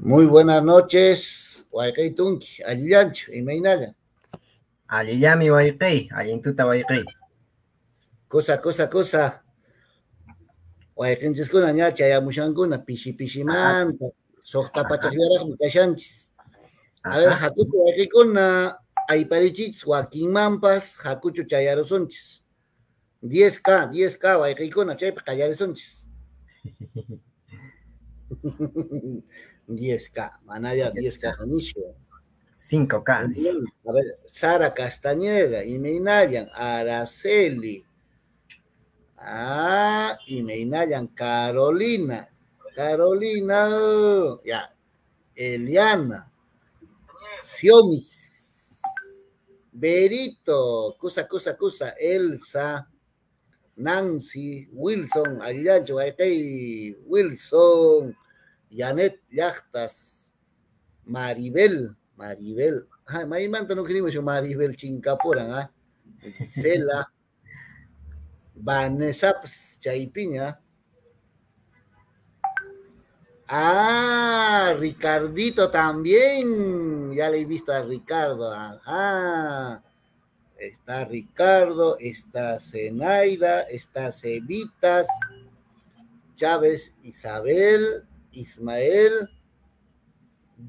Muy buenas noches, Guaycay Tunki, Aliyancho y Meinaga. Aliyami Guaycay, Alintuta Guaycay. Cosa, cosa, cosa. Guaycanchis kuna ña chayamushanguna, pishi pishi manta, sohta ver, kashanchis. A ver, hakuchu Guaycaykuna, ayparichis, Mampas, hakuchu diez 10K, 10K, Guaycaykuna, chaypa callarisunchis. 10K, Manaya 10K, 10 5K. A ver, Sara Castañeda, Imeinayan, Araceli. Ah, Imeinayan, Carolina. Carolina, ya. Eliana, Siomis, Berito, Cusa, Cusa, Cusa, Elsa, Nancy, Wilson, Aguilancho, Wilson. Janet Yachtas, Maribel, Maribel, ah, no queríamos yo Maribel Chincaporan, ah, Cela, Vanesaps, pues, Chaipiña, ¿ah? ah, Ricardito también. Ya le he visto a Ricardo. ¡Ah! Está Ricardo, está Zenaida, está Cevitas, Chávez Isabel, Ismael,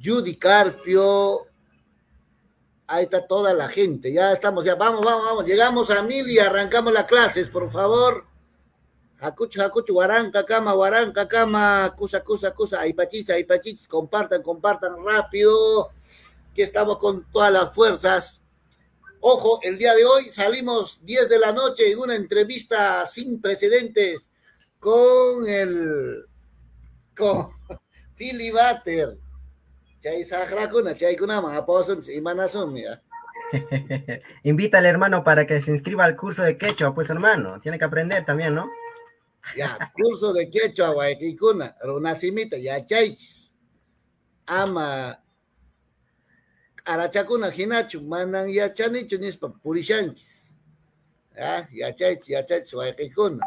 Judy Carpio, ahí está toda la gente, ya estamos, ya vamos, vamos, vamos, llegamos a mil y arrancamos las clases, por favor. Jacucho, jacucho, guaranca, cama, guaranca, cama, cosa. cusa, cusa, ay aipachichis, compartan, compartan rápido, que estamos con todas las fuerzas. Ojo, el día de hoy salimos 10 de la noche en una entrevista sin precedentes con el Chay Chay ya. Invita al hermano para que se inscriba al curso de quechua, pues hermano, tiene que aprender también, ¿no? Ya, curso de quechua, guayquicuna, runasimita, ya chaychis. Ama arachakuna Jinachu, manan ya chanichu nispa purishanchis. Ah, ya, ya chaychis, ya chaychis, guayquicuna.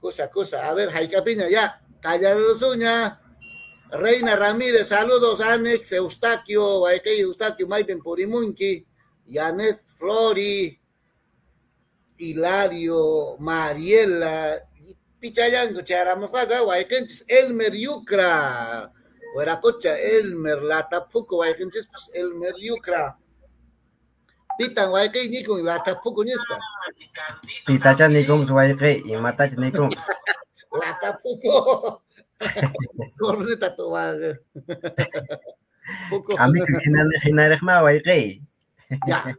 Cosa, cosa, a ver, hay jaicapiña, ya de los Uña, Reina Ramírez, saludos, Anex, Eustaquio, Eustaquio, Maiden Purimunchi, Janet Flori, Hilario, Mariela, Pichayango, Charamofaga Guayquenches, Elmer Yucra, Elmer Latapuco, Guayquenches, pues, Elmer Yucra. Pitan Guayquey, Nikon, Latapuco, Nispa. Pitachan Nikon, Guayquey, pues, y Matach Nikon. Pues. Lata puko. Korsi tatuwa. Puko. Kami kinan kinarek ma wai kay. Ya.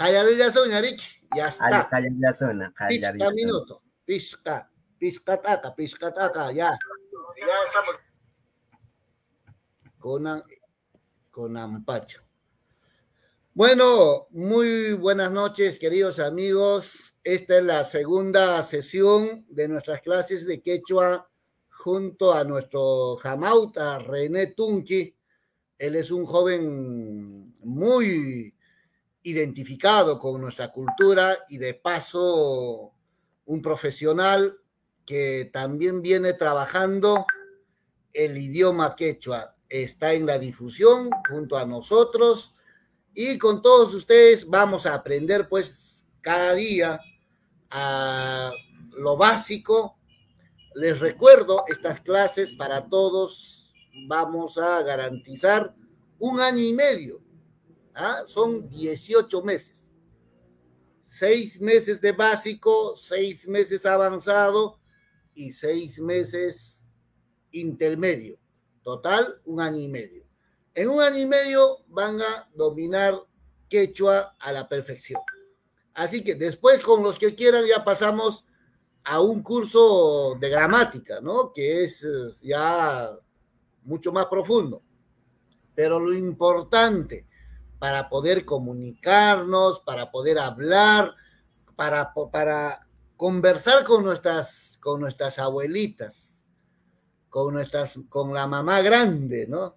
Kaya rin ya sunya rik. Ya sta. Ali kaya rin ya sunya. Piska ya, minuto. Pisca. Pisca taka. Pisca taka. Ya. Ya sabag. Kunang. Kunang pacho. Bueno, muy buenas noches, queridos amigos. Esta es la segunda sesión de nuestras clases de quechua junto a nuestro jamauta René Tunqui. Él es un joven muy identificado con nuestra cultura y de paso un profesional que también viene trabajando el idioma quechua. Está en la difusión junto a nosotros y con todos ustedes vamos a aprender pues cada día a lo básico. Les recuerdo estas clases para todos. Vamos a garantizar un año y medio. ¿ah? Son 18 meses. Seis meses de básico, seis meses avanzado y seis meses intermedio. Total, un año y medio. En un año y medio van a dominar quechua a la perfección. Así que después con los que quieran ya pasamos a un curso de gramática, ¿no? Que es eh, ya mucho más profundo. Pero lo importante para poder comunicarnos, para poder hablar, para, para conversar con nuestras, con nuestras abuelitas, con, nuestras, con la mamá grande, ¿no?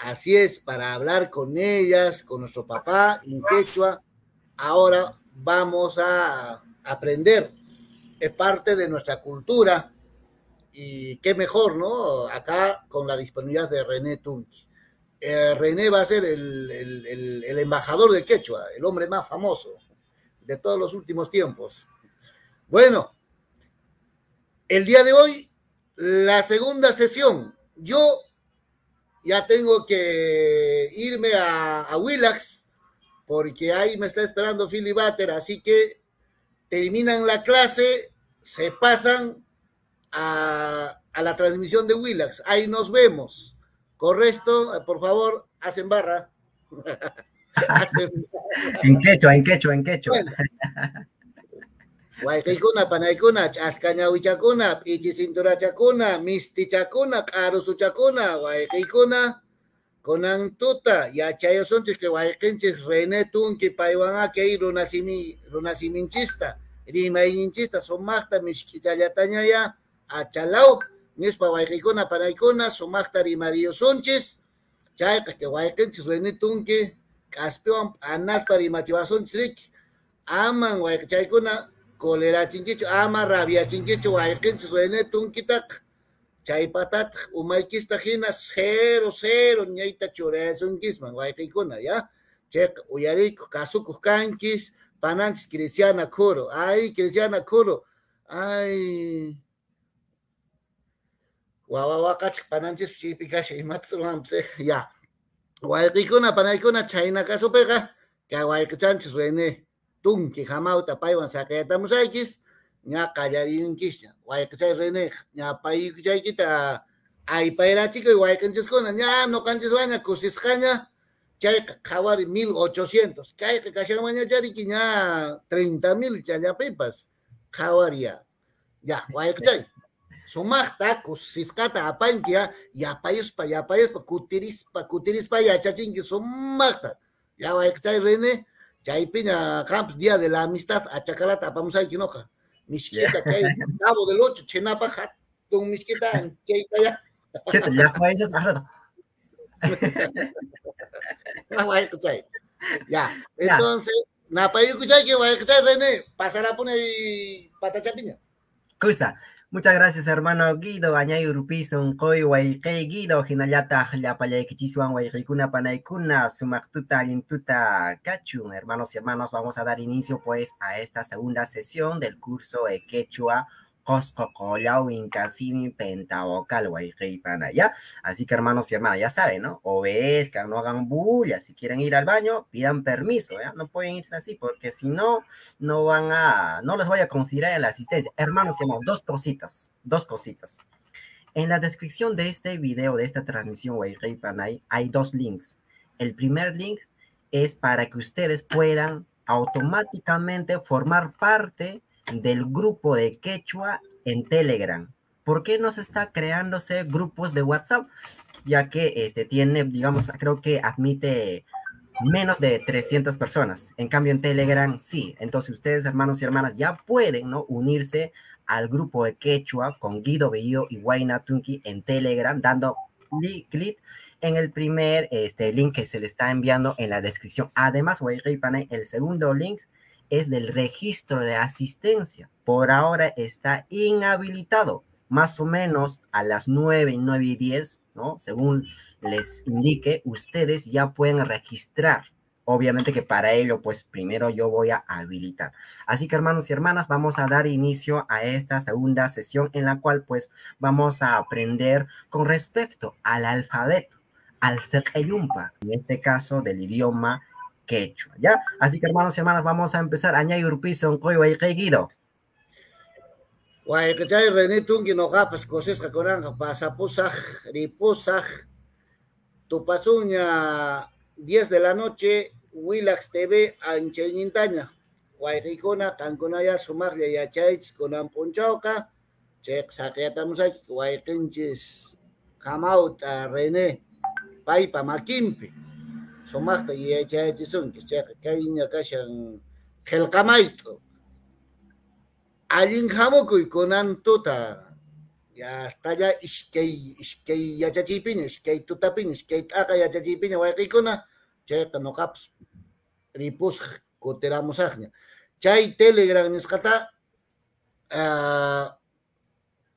Así es, para hablar con ellas, con nuestro papá en quechua. Ahora vamos a aprender. Es parte de nuestra cultura. Y qué mejor, ¿no? Acá con la disponibilidad de René Tunchi. Eh, René va a ser el, el, embajador de quechua, el hombre más famoso de todos los últimos tiempos. Bueno, el día de hoy, la segunda sesión. Yo ya tengo que irme a, Willax porque ahí me está esperando Philly Butter, así que terminan la clase, se pasan a, la transmisión de Willax, ahí nos vemos, correcto, eh, por favor, hacen barra. en Quecho, en Quecho, en Quecho. Waykaykuna, panaykuna, ch'askañawichakuna, p'ichi cinturachakuna, mistichakuna, q'arusuchakuna, waykaykuna, kunan tuta, yachayosunchis que wayqinchis rene tunki paywan akay runasimi, runasiminchista, rimayninchista, sumaqta mishkichallatañaya, achalaw, nispa waykaykuna, panaykuna, sumaqta rimariyusunchis, chayqa que wayqinchis rene tunki, k'aspiwan p'anaspa rimatiwasunchis riki, aman wayqachaykuna, chingichu, ama rabia rabiachinkichu wayqinchis tunkitak umay umaykista hina cero cero ñayta churayasunkisman wayqikuna ya chayqa uyarikuq kasukuq kankis pananchis cristiana kuru ay cristiana kuru ay wawa waqachiq pananchis chaypi kasha imatas ya wayqikuna panaykuna chayna kasupiqa kay wayqichanchis rene tunki hamawta paywan saqiyatamusaykis ña qallarinkichá wayk'ichay riniqa ña paykuychaykita aypayrachikuy wayk'anchiskuna ña noqanchiswaña kusisqaña chayqa kawari mil ochocientos kayqa kashanmañachariki ña treinta mil pipas kawari ya ya kata apa yang apanki ya ya? yapayuspa yapayuspa kutirispa kutirispa yachachinki sumaqta ya Ya wayk'ichay Rene. piña, Campos, Día de la Amistad, a chacalata vamos a ir Quinoca. que Chay, Cabo del Ocho, Chenapa, Hatun, Mishkita, Chaypaya. Cheta, ya fue esa sarada. Ya, entonces, Napa, yo escuché que va a escuchar René, pasará por ahí pata chapiña. Cosa. Muchas gracias, hermano Guido, Añay son Koi, Waikei, Guido, Jinayata, Jlapayaikichiswan, Waikikuna, Panaikuna, Sumactuta, Lintuta, kachun. Hermanos y hermanas, vamos a dar inicio pues a esta segunda sesión del curso de Quechua Cosco, Colauin, Casini, Pentabocal, Guayrey, ya Así que hermanos y hermanas, ya saben, ¿no? Obedezcan, no hagan bulla. Si quieren ir al baño, pidan permiso, ¿ya? No pueden irse así porque si no, no van a, no les voy a considerar en la asistencia. Hermanos tenemos dos cositas, dos cositas. En la descripción de este video, de esta transmisión, Guayrey, Panay, hay dos links. El primer link es para que ustedes puedan automáticamente formar parte del grupo de quechua en Telegram. ¿Por qué no se está creándose grupos de WhatsApp? Ya que este, tiene, digamos, creo que admite menos de 300 personas. En cambio, en Telegram sí. Entonces, ustedes, hermanos y hermanas, ya pueden ¿no? unirse al grupo de quechua con Guido Bello y Huayna Tunki en Telegram, dando clic en el primer este, link que se le está enviando en la descripción. Además, Huayreipane, el segundo link es del registro de asistencia. Por ahora está inhabilitado, más o menos a las 9, 9 y 10, ¿no? Según les indique, ustedes ya pueden registrar. Obviamente que para ello, pues primero yo voy a habilitar. Así que hermanos y hermanas, vamos a dar inicio a esta segunda sesión en la cual pues vamos a aprender con respecto al alfabeto, al yumpa en este caso del idioma quechua, ¿ya? Así que hermanos y hermanas, vamos a empezar. Añay urpizo, oncoy, guido. Guayacachay, René Tungi, capas cosas, cacoranja, pasapusaj, ripusaj, tupasuña, 10 de la noche, Willax TV, Ancheñintaña. Guayacicona, tanconaya, sumarle, yachayts, conan ponchauca, Chek, saqueatamos Guayquinchis, Jamauta, René, paipa, maquimpe. sumaqta yachachisunki chayqa kayña kashan qillqamayt'u allin hamukuy kunan tuta hastalla iskei iskay yachachipiña iskay tutapiña iskay t'aqa yachachipiña wayqikuna chayqa noqapas ripusaq kutiramusaqña chay telegram nisqata uh,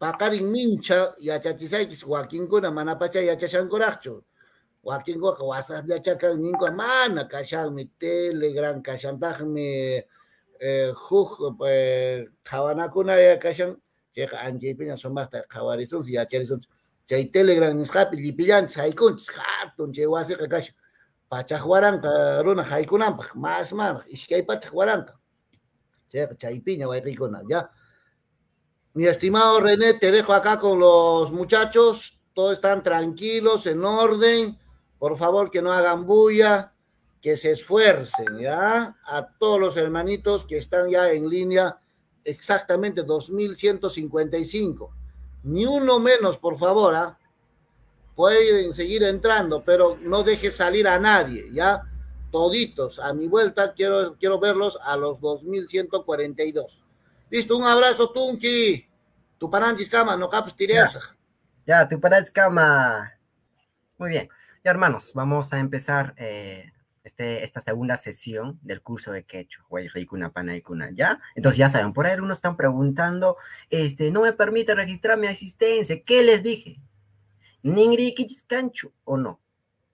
paqarin mincha yachachisaykis wakinkuna mana pacha yachashankuraqchu Huatingua, WhatsApp, ya chacan ningo hermana, mi Telegram, cachantaj mi eh, juj, pues, eh, jabanacuna, ya cachan, llega Anjipina, son más jabarizun, ya charizun, chay Telegram, mis happy, lipiyan, saikun, hatun, chay wasi, cachan, pachajuaranca, runa, haikunampa, más man, ishkay pachajuaranca, chay piña, guayricona, ya. Mi estimado René, te dejo acá con los muchachos, todos están tranquilos, en orden. Por favor, que no hagan bulla, que se esfuercen, ¿ya? A todos los hermanitos que están ya en línea, exactamente 2155. Ni uno menos, por favor, ¿ah? Pueden seguir entrando, pero no deje salir a nadie, ¿ya? Toditos, a mi vuelta quiero, quiero verlos a los 2142. Listo, un abrazo, Tunki. Tu Paranchis cama, no capes Ya, tu Muy bien hermanos, vamos a empezar eh, este, esta segunda sesión del curso de Quechua, y Panaikuna, ¿ya? Entonces ya saben, por ahí algunos están preguntando, este, no me permite registrar mi asistencia, ¿qué les dije? ¿Ningri cancho o no?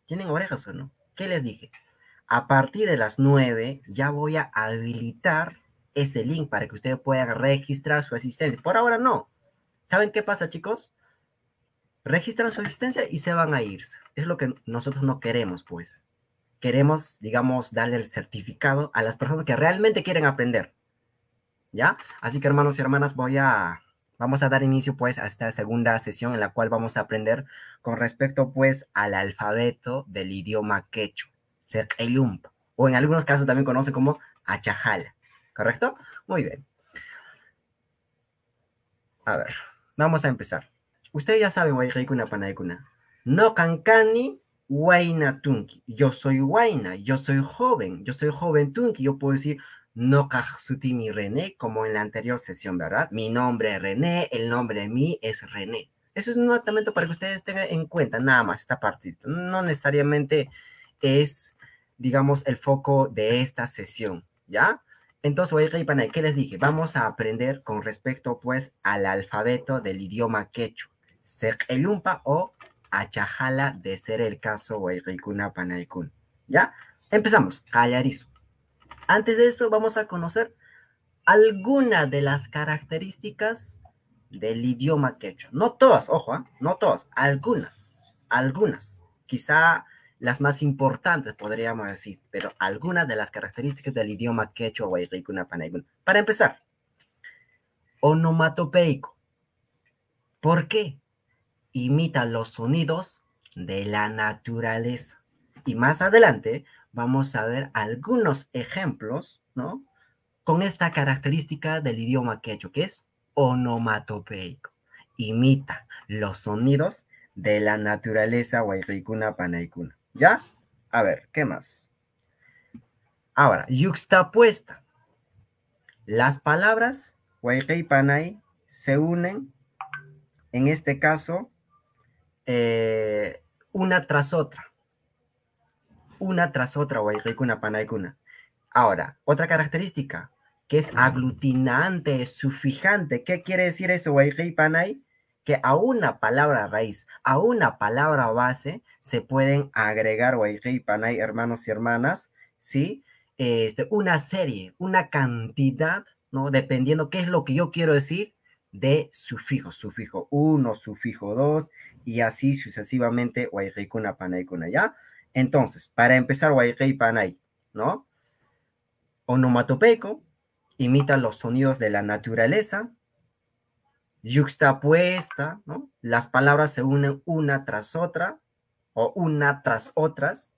¿Tienen orejas o no? ¿Qué les dije? A partir de las 9 ya voy a habilitar ese link para que ustedes puedan registrar su asistencia. Por ahora no. ¿Saben qué pasa, chicos? registran su asistencia y se van a ir. Es lo que nosotros no queremos, pues. Queremos, digamos, darle el certificado a las personas que realmente quieren aprender. ¿Ya? Así que hermanos y hermanas, voy a vamos a dar inicio pues a esta segunda sesión en la cual vamos a aprender con respecto pues al alfabeto del idioma quechua, elump, o en algunos casos también conoce como achajal. ¿correcto? Muy bien. A ver, vamos a empezar. Ustedes ya saben, panaykuna. No cancani, Waina Tunki. Yo soy Waina, yo soy joven, yo soy joven Tunki. Yo puedo decir no mi René, como en la anterior sesión, ¿verdad? Mi nombre es René, el nombre de mí es René. Eso es un tratamiento para que ustedes tengan en cuenta nada más esta partita. No necesariamente es, digamos, el foco de esta sesión, ¿ya? Entonces, oye, ¿qué les dije? Vamos a aprender con respecto, pues, al alfabeto del idioma quechua. Ser el umpa o achajala de ser el caso guayricuna Panaikun. ¿Ya? Empezamos, callarizo. Antes de eso vamos a conocer algunas de las características del idioma quechua. No todas, ojo, ¿eh? no todas, algunas, algunas. Quizá las más importantes, podríamos decir, pero algunas de las características del idioma quechua guayricuna Panaikun. Para empezar, onomatopeico. ¿Por qué? imita los sonidos de la naturaleza. Y más adelante vamos a ver algunos ejemplos, ¿no? Con esta característica del idioma quechua, que es onomatopeico. Imita los sonidos de la naturaleza guayricuna panaicuna. ¿Ya? A ver, ¿qué más? Ahora, yuxtapuesta. Las palabras y panay se unen, en este caso, eh, una tras otra. Una tras otra, Guayreikuna, cuna Ahora, otra característica, que es aglutinante, sufijante. ¿Qué quiere decir eso, Panay? Que a una palabra raíz, a una palabra base, se pueden agregar, Guayrei, Panay, hermanos y hermanas, ¿sí? Este, una serie, una cantidad, ¿no? Dependiendo qué es lo que yo quiero decir, de sufijo, sufijo 1, sufijo 2, y así sucesivamente Huayrey Kuna Panay Kuna ya. Entonces, para empezar, Wairei ¿no? Onomatopeico imita los sonidos de la naturaleza, yuxtapuesta, ¿no? Las palabras se unen una tras otra o una tras otras,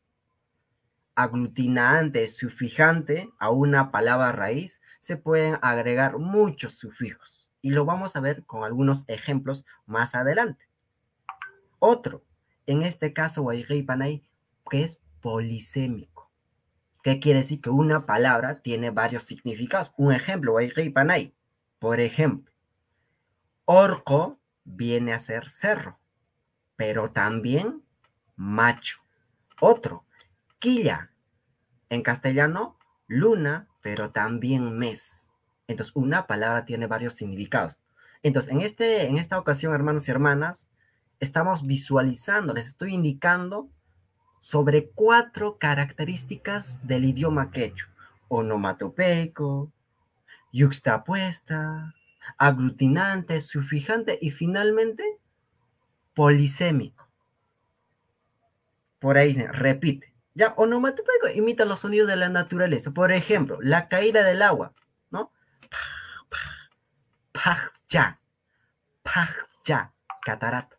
aglutinante, sufijante a una palabra raíz, se pueden agregar muchos sufijos. Y lo vamos a ver con algunos ejemplos más adelante. Otro, en este caso y Panay, que es polisémico. ¿Qué quiere decir? Que una palabra tiene varios significados. Un ejemplo, y Panay. Por ejemplo, orco viene a ser cerro, pero también macho. Otro, quilla, en castellano, luna, pero también mes. Entonces, una palabra tiene varios significados. Entonces, en, este, en esta ocasión, hermanos y hermanas, estamos visualizando, les estoy indicando sobre cuatro características del idioma quechua. Onomatopeico, yuxtapuesta, aglutinante, sufijante y finalmente polisémico. Por ahí repite. Ya, onomatopeico imita los sonidos de la naturaleza. Por ejemplo, la caída del agua, ¿no? Pach, pach, pach, ya, pach, ya, catarata.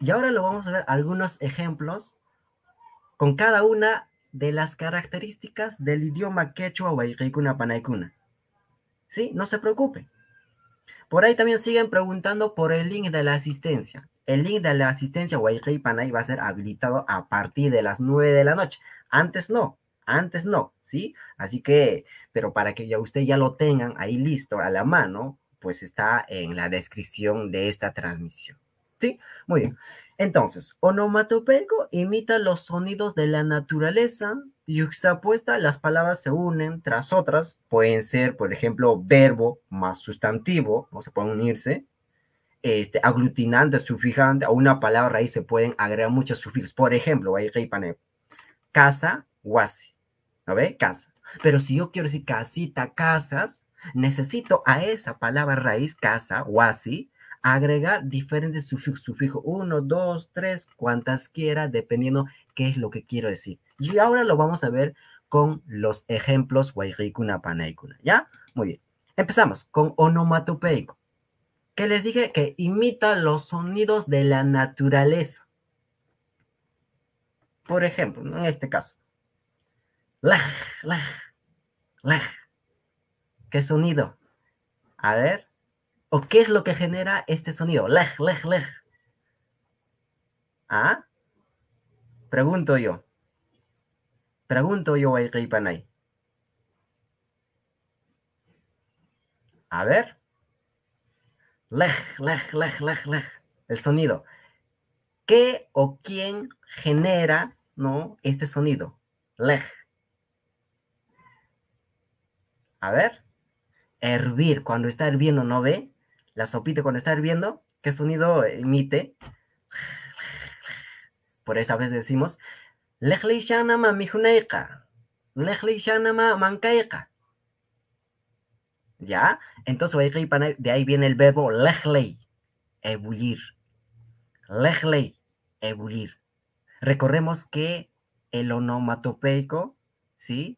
Y ahora lo vamos a ver algunos ejemplos con cada una de las características del idioma quechua huayquicuna Panaycuna, ¿Sí? No se preocupe. Por ahí también siguen preguntando por el link de la asistencia. El link de la asistencia Huayqui Panay va a ser habilitado a partir de las 9 de la noche. Antes no, antes no, ¿sí? Así que, pero para que ya usted ya lo tengan ahí listo a la mano, pues está en la descripción de esta transmisión. ¿Sí? Muy bien. Entonces, onomatopeico imita los sonidos de la naturaleza, Y yuxtapuesta, las palabras se unen tras otras, pueden ser, por ejemplo, verbo más sustantivo, no se pueden unirse, este, aglutinante, sufijante, a una palabra raíz se pueden agregar muchos sufijos, por ejemplo, ahí casa, guasi, ¿no ve? Casa. Pero si yo quiero decir casita, casas, necesito a esa palabra raíz, casa, guasi, agregar diferentes sufijos, Uno, dos, tres, cuantas quiera, dependiendo qué es lo que quiero decir. Y ahora lo vamos a ver con los ejemplos guayricuna panaikuna, ¿ya? Muy bien. Empezamos con onomatopeico, que les dije que imita los sonidos de la naturaleza. Por ejemplo, en este caso, La, la, laj. ¿Qué sonido? A ver, ¿O qué es lo que genera este sonido? Lej, lej, lej. ¿Ah? Pregunto yo. Pregunto yo, Panay. A ver. Lej, lej, lej, lej, lej. El sonido. ¿Qué o quién genera ¿no? este sonido? Lej. A ver. Hervir. Cuando está hirviendo, ¿no ve? la sopita cuando está hirviendo, ¿qué sonido emite? Eh, Por esa vez decimos, Lejli shana Mijuneika, Lejli Mankaika. ¿Ya? Entonces, de ahí viene el verbo Lejlei, ebullir. Lejlei, ebullir. Recordemos que el onomatopeico, ¿sí?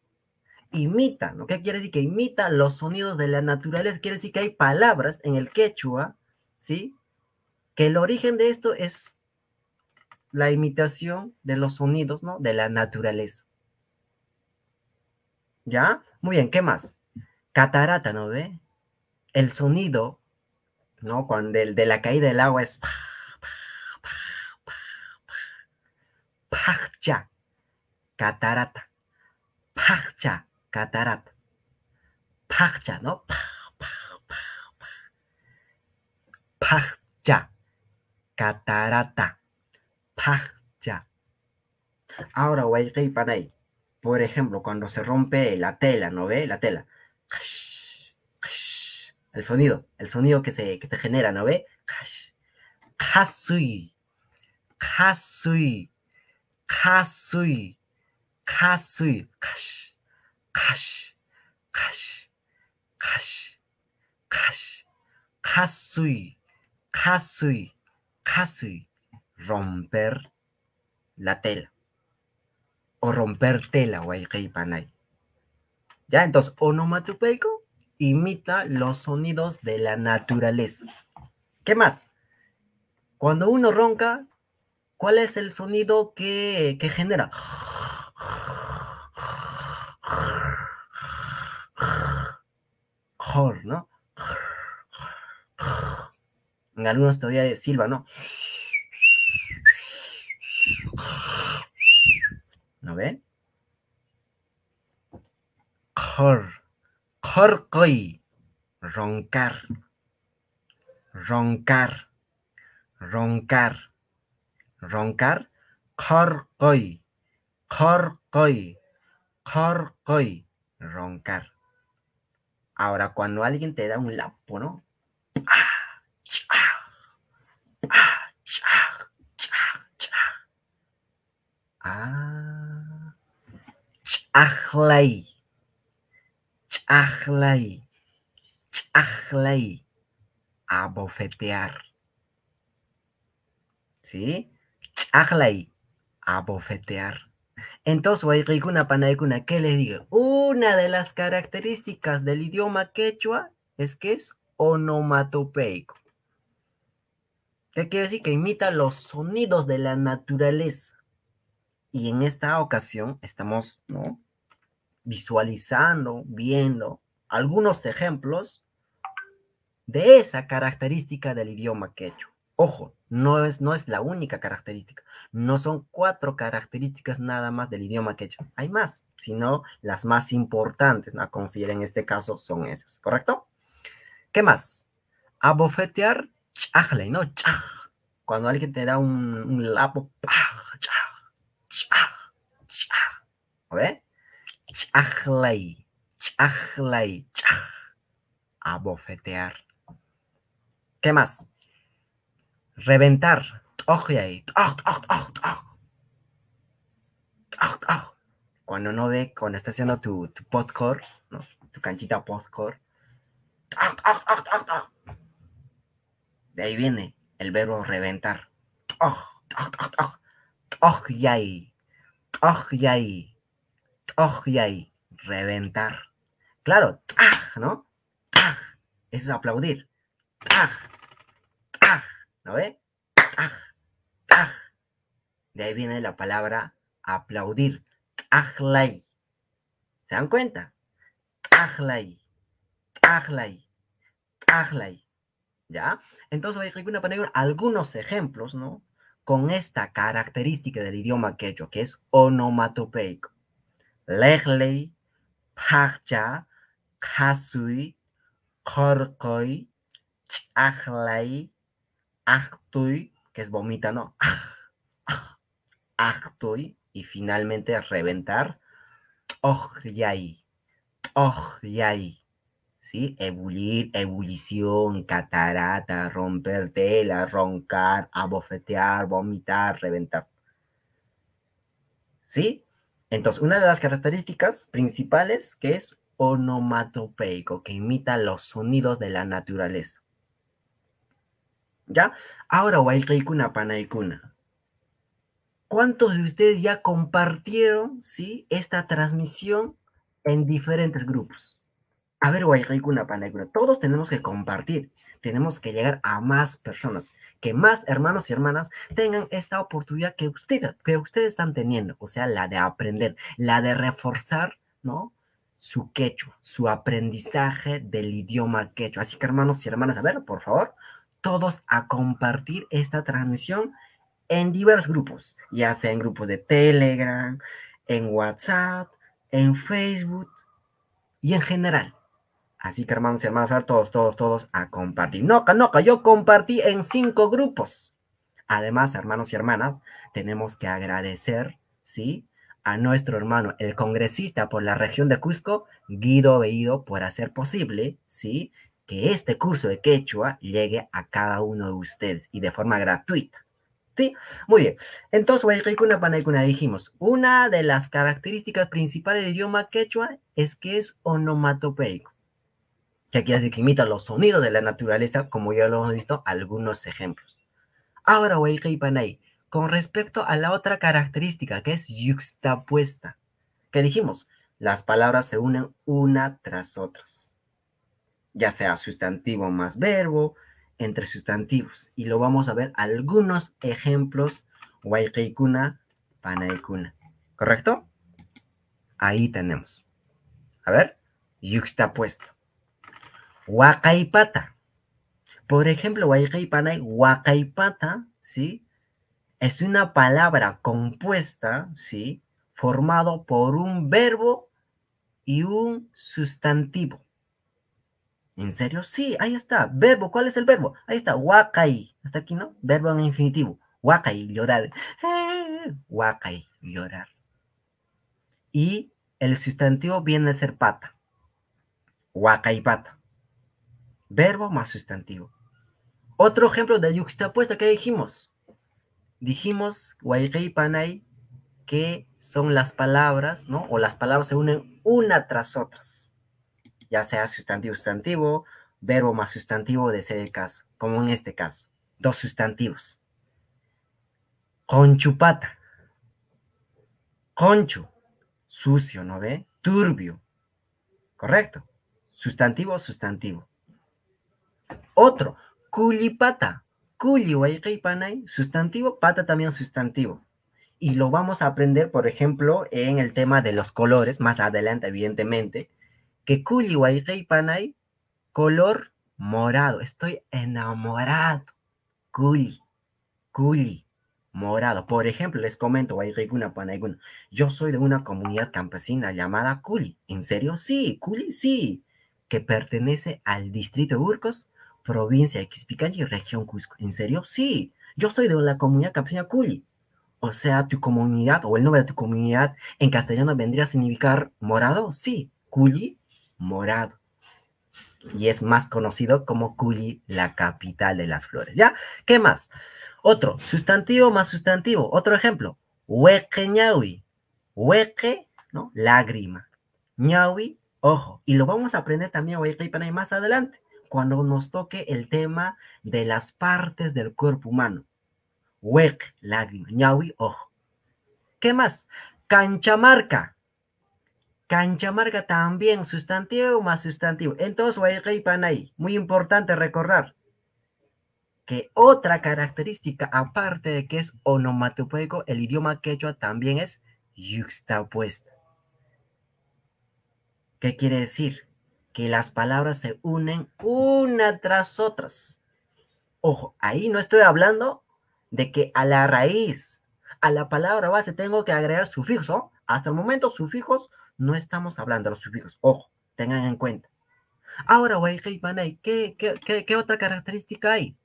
imita, ¿no? ¿Qué quiere decir? Que imita los sonidos de la naturaleza. Quiere decir que hay palabras en el quechua, ¿sí? Que el origen de esto es la imitación de los sonidos, ¿no? De la naturaleza. ¿Ya? Muy bien, ¿qué más? Catarata, ¿no ve? El sonido, ¿no? Cuando el de la caída del agua es... Pacha, catarata, pacha, Catarata. Pacha, ¿no? Pacha. Catarata. Pacha. Ahora, para Panay. Por ejemplo, cuando se rompe la tela, ¿no ve? La tela. El sonido, el sonido que se, que se genera, ¿no ve? Kasui. Kasui. Kasui. Kasui. Kasui cash, cash, cash, cash, casui, casui, casui, romper la tela o romper tela o panay. Ya, entonces, onomatopeico imita los sonidos de la naturaleza. ¿Qué más? Cuando uno ronca, ¿cuál es el sonido que, que genera? ¿no? En algunos todavía de silva, ¿no? ¿No ven? Jor, Roncar roncar, roncar, roncar, roncar, jor roncar. Ahora, cuando alguien te da un lapo, ¿no? Ah, chachlay, chachlay, chachlay, abofetear. ¿Sí? Chachlay, abofetear. Entonces, ¿qué les digo? Una de las características del idioma quechua es que es onomatopeico. ¿Qué quiere decir? Que imita los sonidos de la naturaleza. Y en esta ocasión estamos visualizando, viendo algunos ejemplos de esa característica del idioma quechua. Ojo, no es, no es la única característica. No son cuatro características nada más del idioma quechua. Hay más, sino las más importantes a considerar en este caso son esas, ¿correcto? ¿Qué más? Abofetear, chajle, ¿no? Chaj. Cuando alguien te da un, lapo, chaj, chaj, chaj. ¿Ve? Abofetear. ¿Qué más? reventar. Cuando uno ve, cuando está haciendo tu, tu postcore, ¿no? tu canchita podcore. De ahí viene el verbo reventar. Reventar. Claro, ¿no? Eso Es aplaudir. ¿No ve? ¡Aj! ¡Aj! De ahí viene la palabra aplaudir. ¡Tajlay! ¿Se dan cuenta? ¡Tajlay! ¡Tajlay! ¡Tajlay! ¿Ya? Entonces, voy una poner algunos ejemplos, ¿no? Con esta característica del idioma quechua, que es onomatopeico. Legley, Pacha, Kasui, Korkoi, Chachlay, actui, que es vomita, ¿no? Actui, y finalmente reventar, ojyai, ojyai, ¿sí? Ebullir, ebullición, catarata, romper tela, roncar, abofetear, vomitar, reventar. ¿Sí? Entonces, una de las características principales que es onomatopeico, que imita los sonidos de la naturaleza. ¿Ya? Ahora, Panaikuna. ¿Cuántos de ustedes ya compartieron, sí, esta transmisión en diferentes grupos? A ver, pana Panaikuna, todos tenemos que compartir. Tenemos que llegar a más personas, que más hermanos y hermanas tengan esta oportunidad que, que ustedes están teniendo, o sea, la de aprender, la de reforzar, ¿no? su quechua, su aprendizaje del idioma quechua. Así que hermanos y hermanas, a ver, por favor, todos a compartir esta transmisión en diversos grupos, ya sea en grupos de Telegram, en WhatsApp, en Facebook y en general. Así que hermanos y hermanas, a todos, todos, todos a compartir. No, no, yo compartí en cinco grupos. Además, hermanos y hermanas, tenemos que agradecer, ¿sí? A nuestro hermano, el congresista por la región de Cusco, Guido Veído, por hacer posible, ¿sí? que este curso de quechua llegue a cada uno de ustedes y de forma gratuita. ¿Sí? Muy bien. Entonces, dijimos, una de las características principales del idioma quechua es que es onomatopeico, que aquí es que imita los sonidos de la naturaleza, como ya lo hemos visto algunos ejemplos. Ahora, Panay, con respecto a la otra característica, que es yuxtapuesta, que dijimos, las palabras se unen una tras otras ya sea sustantivo más verbo, entre sustantivos. Y lo vamos a ver algunos ejemplos, panaikuna. ¿Correcto? Ahí tenemos. A ver, yuxtapuesto. Huacaipata. Por ejemplo, y huacaipata, ¿sí? Es una palabra compuesta, ¿sí? Formado por un verbo y un sustantivo. ¿En serio? Sí, ahí está. Verbo, ¿cuál es el verbo? Ahí está, wakai. Hasta aquí, ¿no? Verbo en infinitivo. Wakai, llorar. Wakai, llorar. Y el sustantivo viene a ser pata. Wakai pata. Verbo más sustantivo. Otro ejemplo de yuxtapuesta que dijimos. Dijimos, y panai, que son las palabras, ¿no? O las palabras se unen una tras otras ya sea sustantivo, sustantivo, verbo más sustantivo de ser el caso, como en este caso, dos sustantivos. Conchupata. Conchu, sucio, ¿no ve? Turbio. Correcto. Sustantivo, sustantivo. Otro, culipata. Culi panay, sustantivo, pata también sustantivo. Y lo vamos a aprender, por ejemplo, en el tema de los colores, más adelante, evidentemente, que Kulli Panay, color morado. Estoy enamorado. culi, culi, morado. Por ejemplo, les comento, una yo soy de una comunidad campesina llamada culi. ¿En serio? Sí, culi, sí, que pertenece al distrito de Urcos, provincia de y región Cusco. ¿En serio? Sí, yo soy de la comunidad campesina culi. O sea, tu comunidad o el nombre de tu comunidad en castellano vendría a significar morado, sí. culi morado y es más conocido como Culi, la capital de las flores. ¿Ya? ¿Qué más? Otro, sustantivo más sustantivo. Otro ejemplo, hueque ñawi. Hueque, ¿no? Lágrima. ñawi, ojo. Y lo vamos a aprender también hoy y más adelante, cuando nos toque el tema de las partes del cuerpo humano. Hueque, lágrima. ñawi, ojo. ¿Qué más? Canchamarca marca también, sustantivo más sustantivo. Entonces, muy importante recordar que otra característica, aparte de que es onomatopoico, el idioma quechua también es yuxtapuesta. ¿Qué quiere decir? Que las palabras se unen una tras otras. Ojo, ahí no estoy hablando de que a la raíz, a la palabra base, tengo que agregar sufijos. Hasta el momento, sufijos no estamos hablando de los sufijos, ojo, tengan en cuenta. Ahora, Waiheipanay, ¿qué, qué, qué, otra característica hay?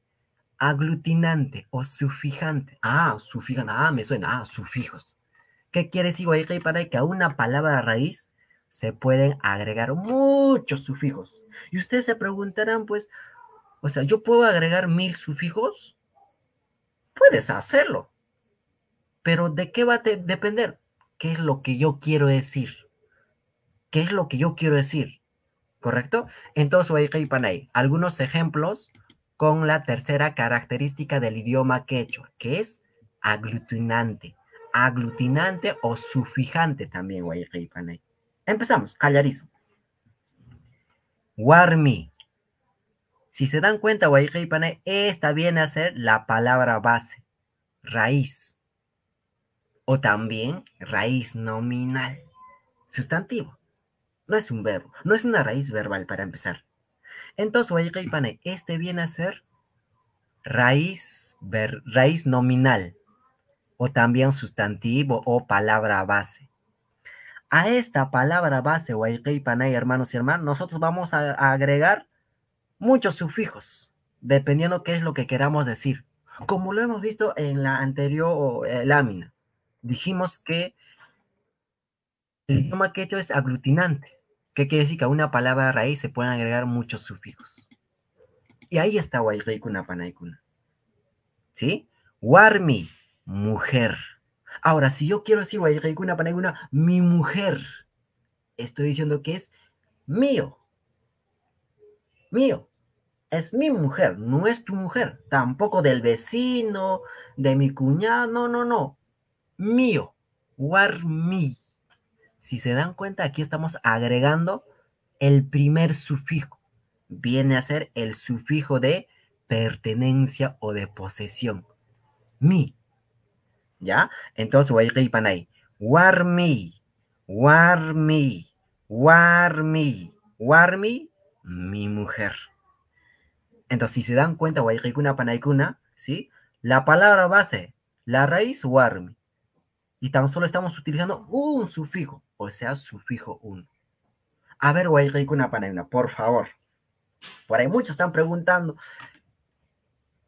Aglutinante o sufijante. Ah, sufijante, ah, me suena, ah, sufijos. ¿Qué quiere decir panay? Que a una palabra raíz se pueden agregar muchos sufijos. Y ustedes se preguntarán, pues, o sea, ¿yo puedo agregar mil sufijos? Puedes hacerlo. Pero ¿de qué va a depender? ¿Qué es lo que yo quiero decir? qué es lo que yo quiero decir, ¿correcto? Entonces, algunos ejemplos con la tercera característica del idioma quechua, que es aglutinante, aglutinante o sufijante también, Panay. Empezamos, callarizo. Warmi. Si se dan cuenta, Panay, esta viene a ser la palabra base, raíz, o también raíz nominal, sustantivo. No es un verbo, no es una raíz verbal para empezar. Entonces, este viene a ser raíz, raíz nominal o también sustantivo o palabra base. A esta palabra base, panay hermanos y hermanas, nosotros vamos a, agregar muchos sufijos, dependiendo qué es lo que queramos decir. Como lo hemos visto en la anterior eh, lámina, dijimos que el idioma quechua es aglutinante. ¿Qué quiere decir? Que a una palabra raíz se pueden agregar muchos sufijos. Y ahí está Wairikuna Panaikuna. ¿Sí? Warmi, mujer. Ahora, si yo quiero decir una Panaikuna, mi mujer, estoy diciendo que es mío. Mío. Es mi mujer, no es tu mujer. Tampoco del vecino, de mi cuñado, no, no, no. Mío. Warmi. Si se dan cuenta, aquí estamos agregando el primer sufijo. Viene a ser el sufijo de pertenencia o de posesión. Mi. ¿Ya? Entonces, panay, Warmi. Warmi. Warmi. Warmi. Mi mujer. Entonces, si se dan cuenta, una Panaikuna, ¿sí? La palabra base, la raíz warmi y tan solo estamos utilizando un sufijo, o sea, sufijo 1. A ver, una por favor. Por ahí muchos están preguntando.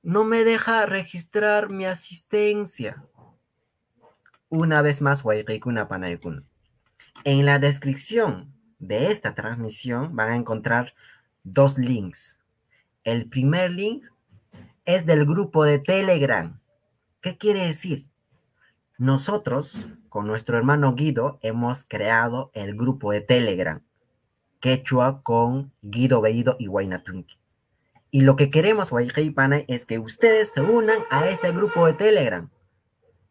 No me deja registrar mi asistencia. Una vez más, una En la descripción de esta transmisión van a encontrar dos links. El primer link es del grupo de Telegram. ¿Qué quiere decir? Nosotros, con nuestro hermano Guido, hemos creado el grupo de Telegram, Quechua con Guido Bellido y Tunki. Y lo que queremos, Panay, es que ustedes se unan a ese grupo de Telegram.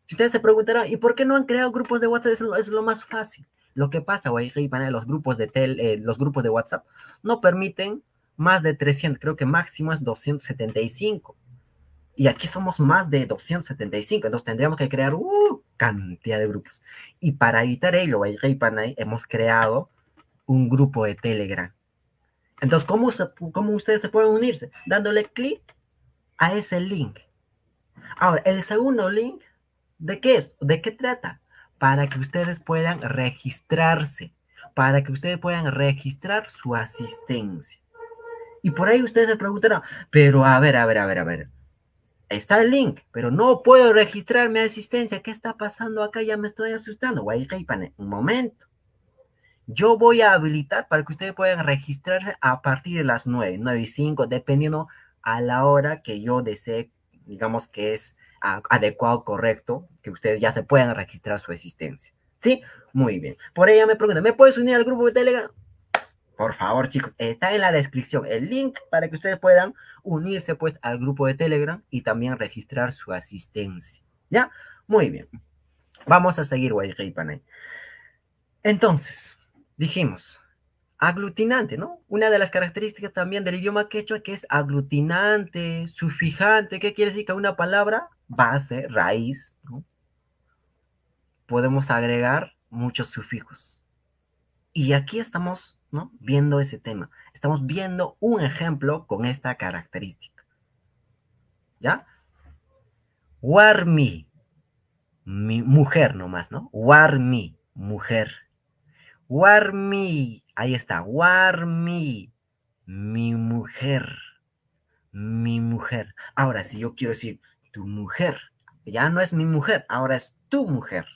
ustedes se preguntarán, ¿y por qué no han creado grupos de WhatsApp? Es lo, más fácil. Lo que pasa, Huayjeipanay, los grupos de eh, los grupos de WhatsApp no permiten más de 300, creo que máximo es 275 y aquí somos más de 275, entonces tendríamos que crear uh, cantidad de grupos. Y para evitar ello, hemos creado un grupo de Telegram. Entonces, ¿cómo, ¿cómo ustedes se pueden unirse? Dándole clic a ese link. Ahora, el segundo link, ¿de qué es? ¿De qué trata? Para que ustedes puedan registrarse, para que ustedes puedan registrar su asistencia. Y por ahí ustedes se preguntarán, pero a ver, a ver, a ver, a ver, está el link, pero no puedo registrarme a asistencia. ¿Qué está pasando acá? Ya me estoy asustando. un momento. Yo voy a habilitar para que ustedes puedan registrarse a partir de las 9, 9 y 5, dependiendo a la hora que yo desee, digamos que es adecuado, correcto, que ustedes ya se puedan registrar su asistencia. ¿Sí? Muy bien. Por ella me pregunta, ¿me puedes unir al grupo de Telegram? Por favor, chicos, está en la descripción el link para que ustedes puedan unirse pues al grupo de Telegram y también registrar su asistencia. ¿Ya? Muy bien. Vamos a seguir, Guayreipanay. Entonces, dijimos, aglutinante, ¿no? Una de las características también del idioma quechua que es aglutinante, sufijante, ¿qué quiere decir que una palabra base, raíz, ¿no? podemos agregar muchos sufijos. Y aquí estamos ¿no? Viendo ese tema. Estamos viendo un ejemplo con esta característica. ¿Ya? Warmi, mi mujer nomás, ¿no? Warmi, mujer. Warmi, ahí está, warmi, mi mujer, mi mujer. Ahora, si yo quiero decir tu mujer, ya no es mi mujer, ahora es tu mujer,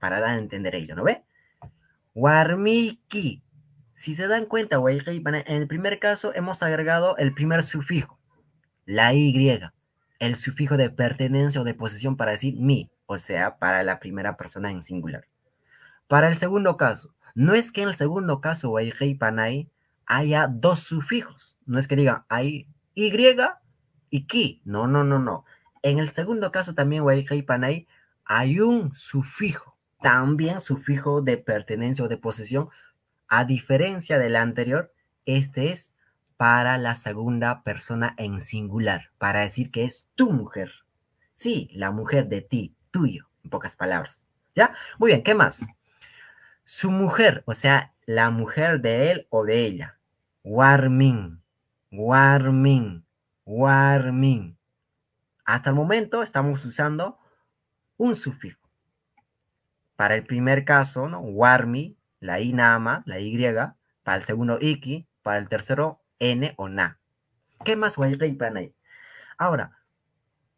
para dar a entender ello, ¿no ve? Warmiki, si se dan cuenta, en el primer caso hemos agregado el primer sufijo, la Y, el sufijo de pertenencia o de posesión para decir mi, o sea, para la primera persona en singular. Para el segundo caso, no es que en el segundo caso, Panay, haya dos sufijos. No es que digan hay Y y Ki. No, no, no, no. En el segundo caso también, hay un sufijo. También sufijo de pertenencia o de posesión a diferencia del anterior, este es para la segunda persona en singular, para decir que es tu mujer. Sí, la mujer de ti, tuyo, en pocas palabras. ¿Ya? Muy bien, ¿qué más? Su mujer, o sea, la mujer de él o de ella. Warming, warming, warming. Hasta el momento estamos usando un sufijo. Para el primer caso, ¿no? Warming la I nama, la Y, para el segundo Iki, para el tercero N o Na. ¿Qué más para Ahora,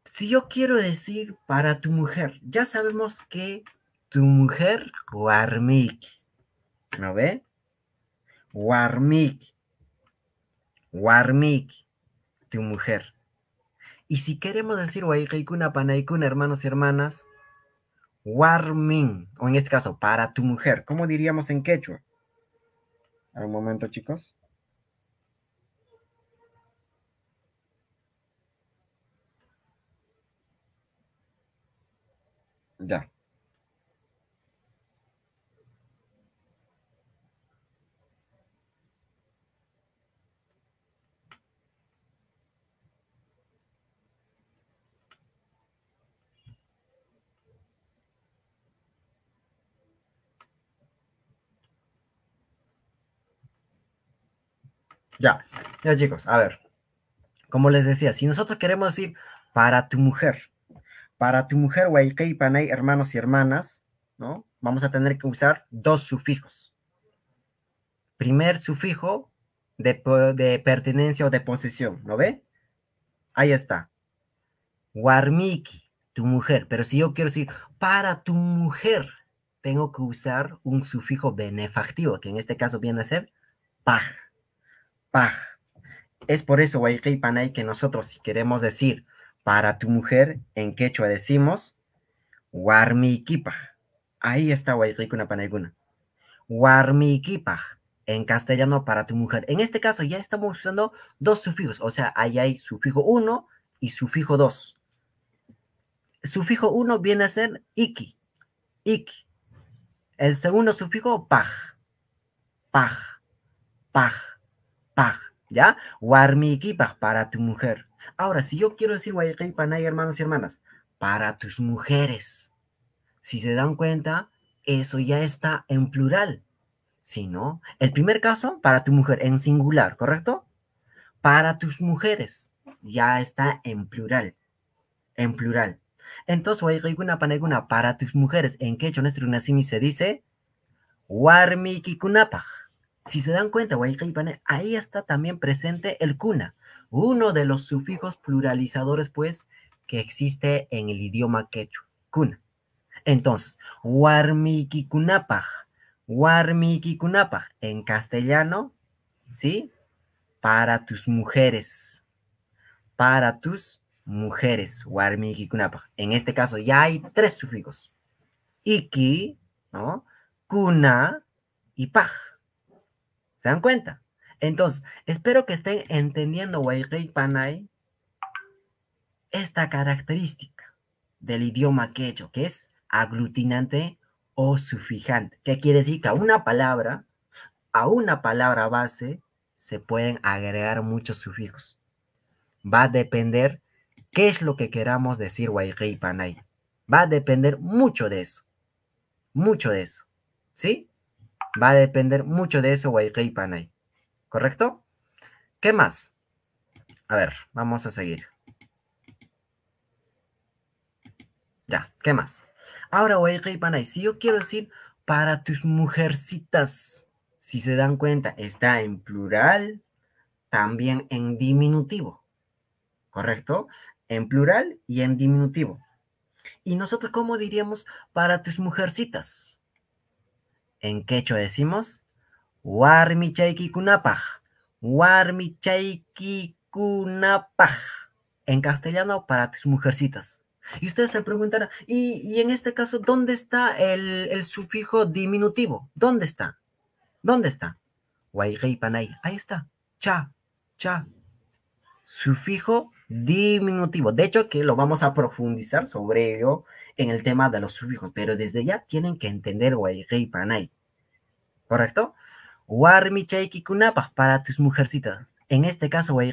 si yo quiero decir para tu mujer, ya sabemos que tu mujer Warmik. ¿No ven? Warmik. Warmik, tu mujer. Y si queremos decir panay con hermanos y hermanas, warming, o en este caso, para tu mujer. ¿Cómo diríamos en quechua? A un momento, chicos. Ya. Ya, ya chicos, a ver. Como les decía, si nosotros queremos decir para tu mujer, para tu mujer, y panay, hermanos y hermanas, ¿no? Vamos a tener que usar dos sufijos. Primer sufijo de, de pertenencia o de posesión, ¿no ve? Ahí está. Warmiki, tu mujer. Pero si yo quiero decir para tu mujer, tengo que usar un sufijo benefactivo, que en este caso viene a ser paj. Paj. Es por eso, Waikei Panay, que nosotros si queremos decir para tu mujer, en quechua decimos Warmiquipaj. Ahí está Waikei Panayguna. Warmiquipaj. En castellano, para tu mujer. En este caso ya estamos usando dos sufijos, o sea, ahí hay sufijo 1 y sufijo 2. Sufijo 1 viene a ser iki, iki. El segundo sufijo, paj, paj, paj. ¿ya? para tu mujer. Ahora, si yo quiero decir hermanos y hermanas, para tus mujeres. Si se dan cuenta, eso ya está en plural. Si no, el primer caso, para tu mujer, en singular, ¿correcto? Para tus mujeres, ya está en plural. En plural. Entonces, para tus mujeres, en quechua, nuestro se dice, Warmikikunapaj. Si se dan cuenta, ahí está también presente el cuna, uno de los sufijos pluralizadores, pues, que existe en el idioma quechua, cuna. Entonces, Warmi warmikikunapaj, en castellano, ¿sí? Para tus mujeres, para tus mujeres, warmikikunapaj. En este caso ya hay tres sufijos, iki, ¿no? cuna y paj. ¿Se dan cuenta? Entonces, espero que estén entendiendo, Wairei Panay, esta característica del idioma quecho, que es aglutinante o sufijante, que quiere decir que a una palabra, a una palabra base, se pueden agregar muchos sufijos. Va a depender qué es lo que queramos decir Wairei Panay. Va a depender mucho de eso. Mucho de eso. ¿Sí? Va a depender mucho de eso Waikei Panay. ¿Correcto? ¿Qué más? A ver, vamos a seguir. Ya, ¿qué más? Ahora Waikei Panay, si yo quiero decir para tus mujercitas, si se dan cuenta, está en plural, también en diminutivo. ¿Correcto? En plural y en diminutivo. ¿Y nosotros cómo diríamos para tus mujercitas? En quechua decimos, warmi kunapaj, warmi kunapaj. En castellano para tus mujercitas. Y ustedes se preguntarán, ¿y, en este caso dónde está el, sufijo diminutivo? ¿Dónde está? ¿Dónde está? Ahí está. Cha, cha. Sufijo diminutivo. De hecho, que lo vamos a profundizar sobre ello en el tema de los sufijos, pero desde ya tienen que entender ¿Correcto? Warmi Chaiki Kunapas para tus mujercitas. En este caso, a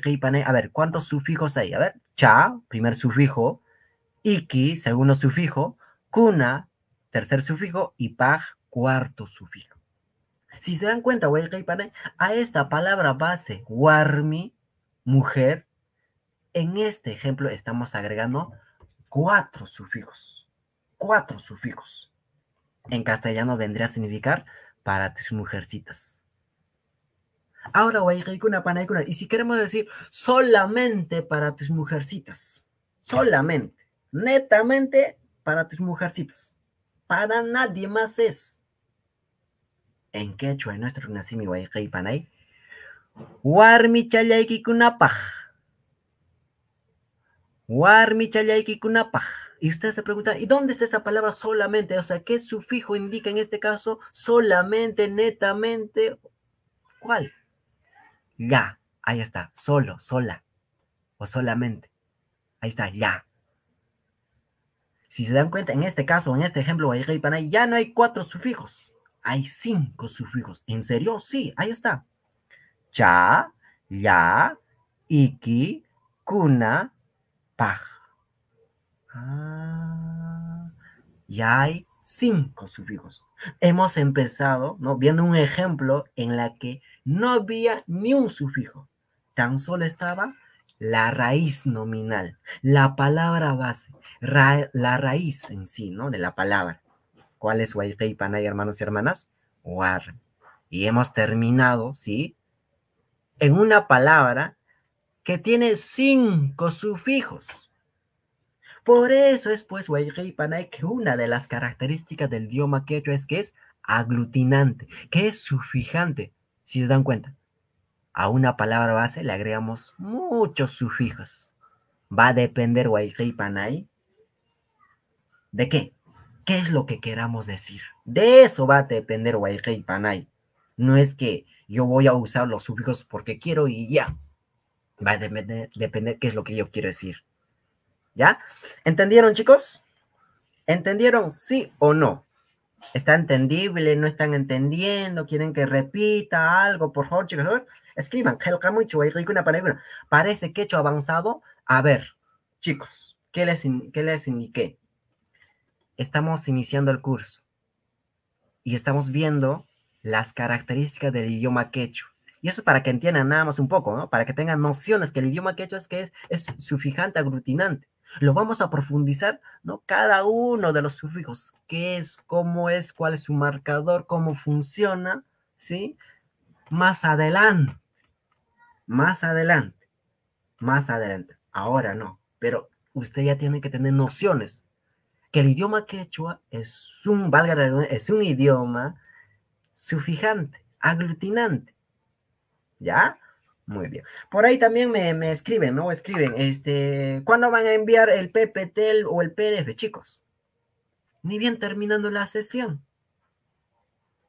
ver, ¿cuántos sufijos hay? A ver, Cha, primer sufijo, Iki, segundo sufijo, Kuna, tercer sufijo, y Paj, cuarto sufijo. Si se dan cuenta, a esta palabra base, Warmi, mujer, en este ejemplo estamos agregando cuatro sufijos cuatro sufijos. En castellano vendría a significar para tus mujercitas. Ahora, una Y si queremos decir solamente para tus mujercitas, solamente, netamente para tus mujercitas, para nadie más es. En quechua, en nuestro nasimi, guayicay, panay. Warmi Warmi y ustedes se preguntan, ¿y dónde está esa palabra solamente? O sea, ¿qué sufijo indica en este caso solamente, netamente? ¿Cuál? Ya, ahí está, solo, sola o solamente. Ahí está, ya. Si se dan cuenta, en este caso, en este ejemplo, ya no hay cuatro sufijos, hay cinco sufijos. ¿En serio? Sí, ahí está. Cha, ya, iki, kuna, paja Ah, ya hay cinco sufijos. Hemos empezado viendo un ejemplo en la que no había ni un sufijo, tan solo estaba la raíz nominal, la palabra base, la raíz en sí, ¿no? De la palabra. ¿Cuál es y Panay, hermanos y hermanas? War. Y hemos terminado, ¿sí? En una palabra que tiene cinco sufijos. Por eso es pues Panay que una de las características del idioma quechua es que es aglutinante, que es sufijante, si se dan cuenta. A una palabra base le agregamos muchos sufijos. Va a depender Panay de qué, qué es lo que queramos decir. De eso va a depender Panay. No es que yo voy a usar los sufijos porque quiero y ya. Va a depender qué es lo que yo quiero decir. ¿Ya? ¿Entendieron, chicos? ¿Entendieron sí o no? ¿Está entendible? ¿No están entendiendo? ¿Quieren que repita algo? Por favor, chicos, escriban. Parece que hecho avanzado. A ver, chicos, ¿qué les, ¿qué les indiqué? Estamos iniciando el curso y estamos viendo las características del idioma quechua. Y eso es para que entiendan nada más un poco, ¿no? Para que tengan nociones que el idioma quechua es que es sufijante, aglutinante. Lo vamos a profundizar, ¿no? Cada uno de los sufijos, qué es, cómo es, cuál es su marcador, cómo funciona, ¿sí? Más adelante, más adelante, más adelante. Ahora no, pero usted ya tiene que tener nociones. Que el idioma quechua es un, valga es un idioma sufijante, aglutinante. ¿Ya? Muy bien. Por ahí también me, escriben, ¿no? Escriben, este, ¿cuándo van a enviar el PPT o el PDF, chicos? Ni bien terminando la sesión.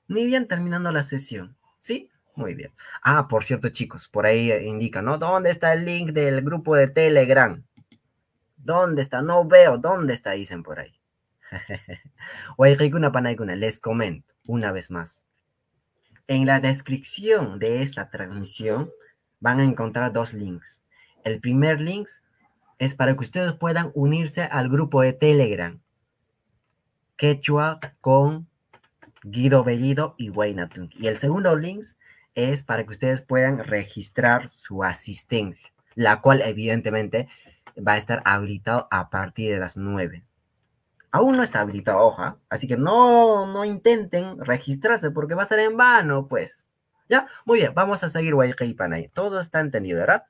Ni bien terminando la sesión, ¿sí? Muy bien. Ah, por cierto, chicos, por ahí indica, ¿no? ¿Dónde está el link del grupo de Telegram? ¿Dónde está? No veo. ¿Dónde está? Dicen por ahí. o hay alguna Les comento una vez más. En la descripción de esta transmisión van a encontrar dos links. El primer link es para que ustedes puedan unirse al grupo de Telegram. Quechua con Guido Bellido y Weinatlung. Y el segundo link es para que ustedes puedan registrar su asistencia, la cual evidentemente va a estar habilitado a partir de las 9. Aún no está habilitado hoja, ¿ah? así que no, no intenten registrarse porque va a ser en vano, pues. ¿Ya? Muy bien, vamos a seguir Waikei Panay. Todo está entendido, ¿verdad?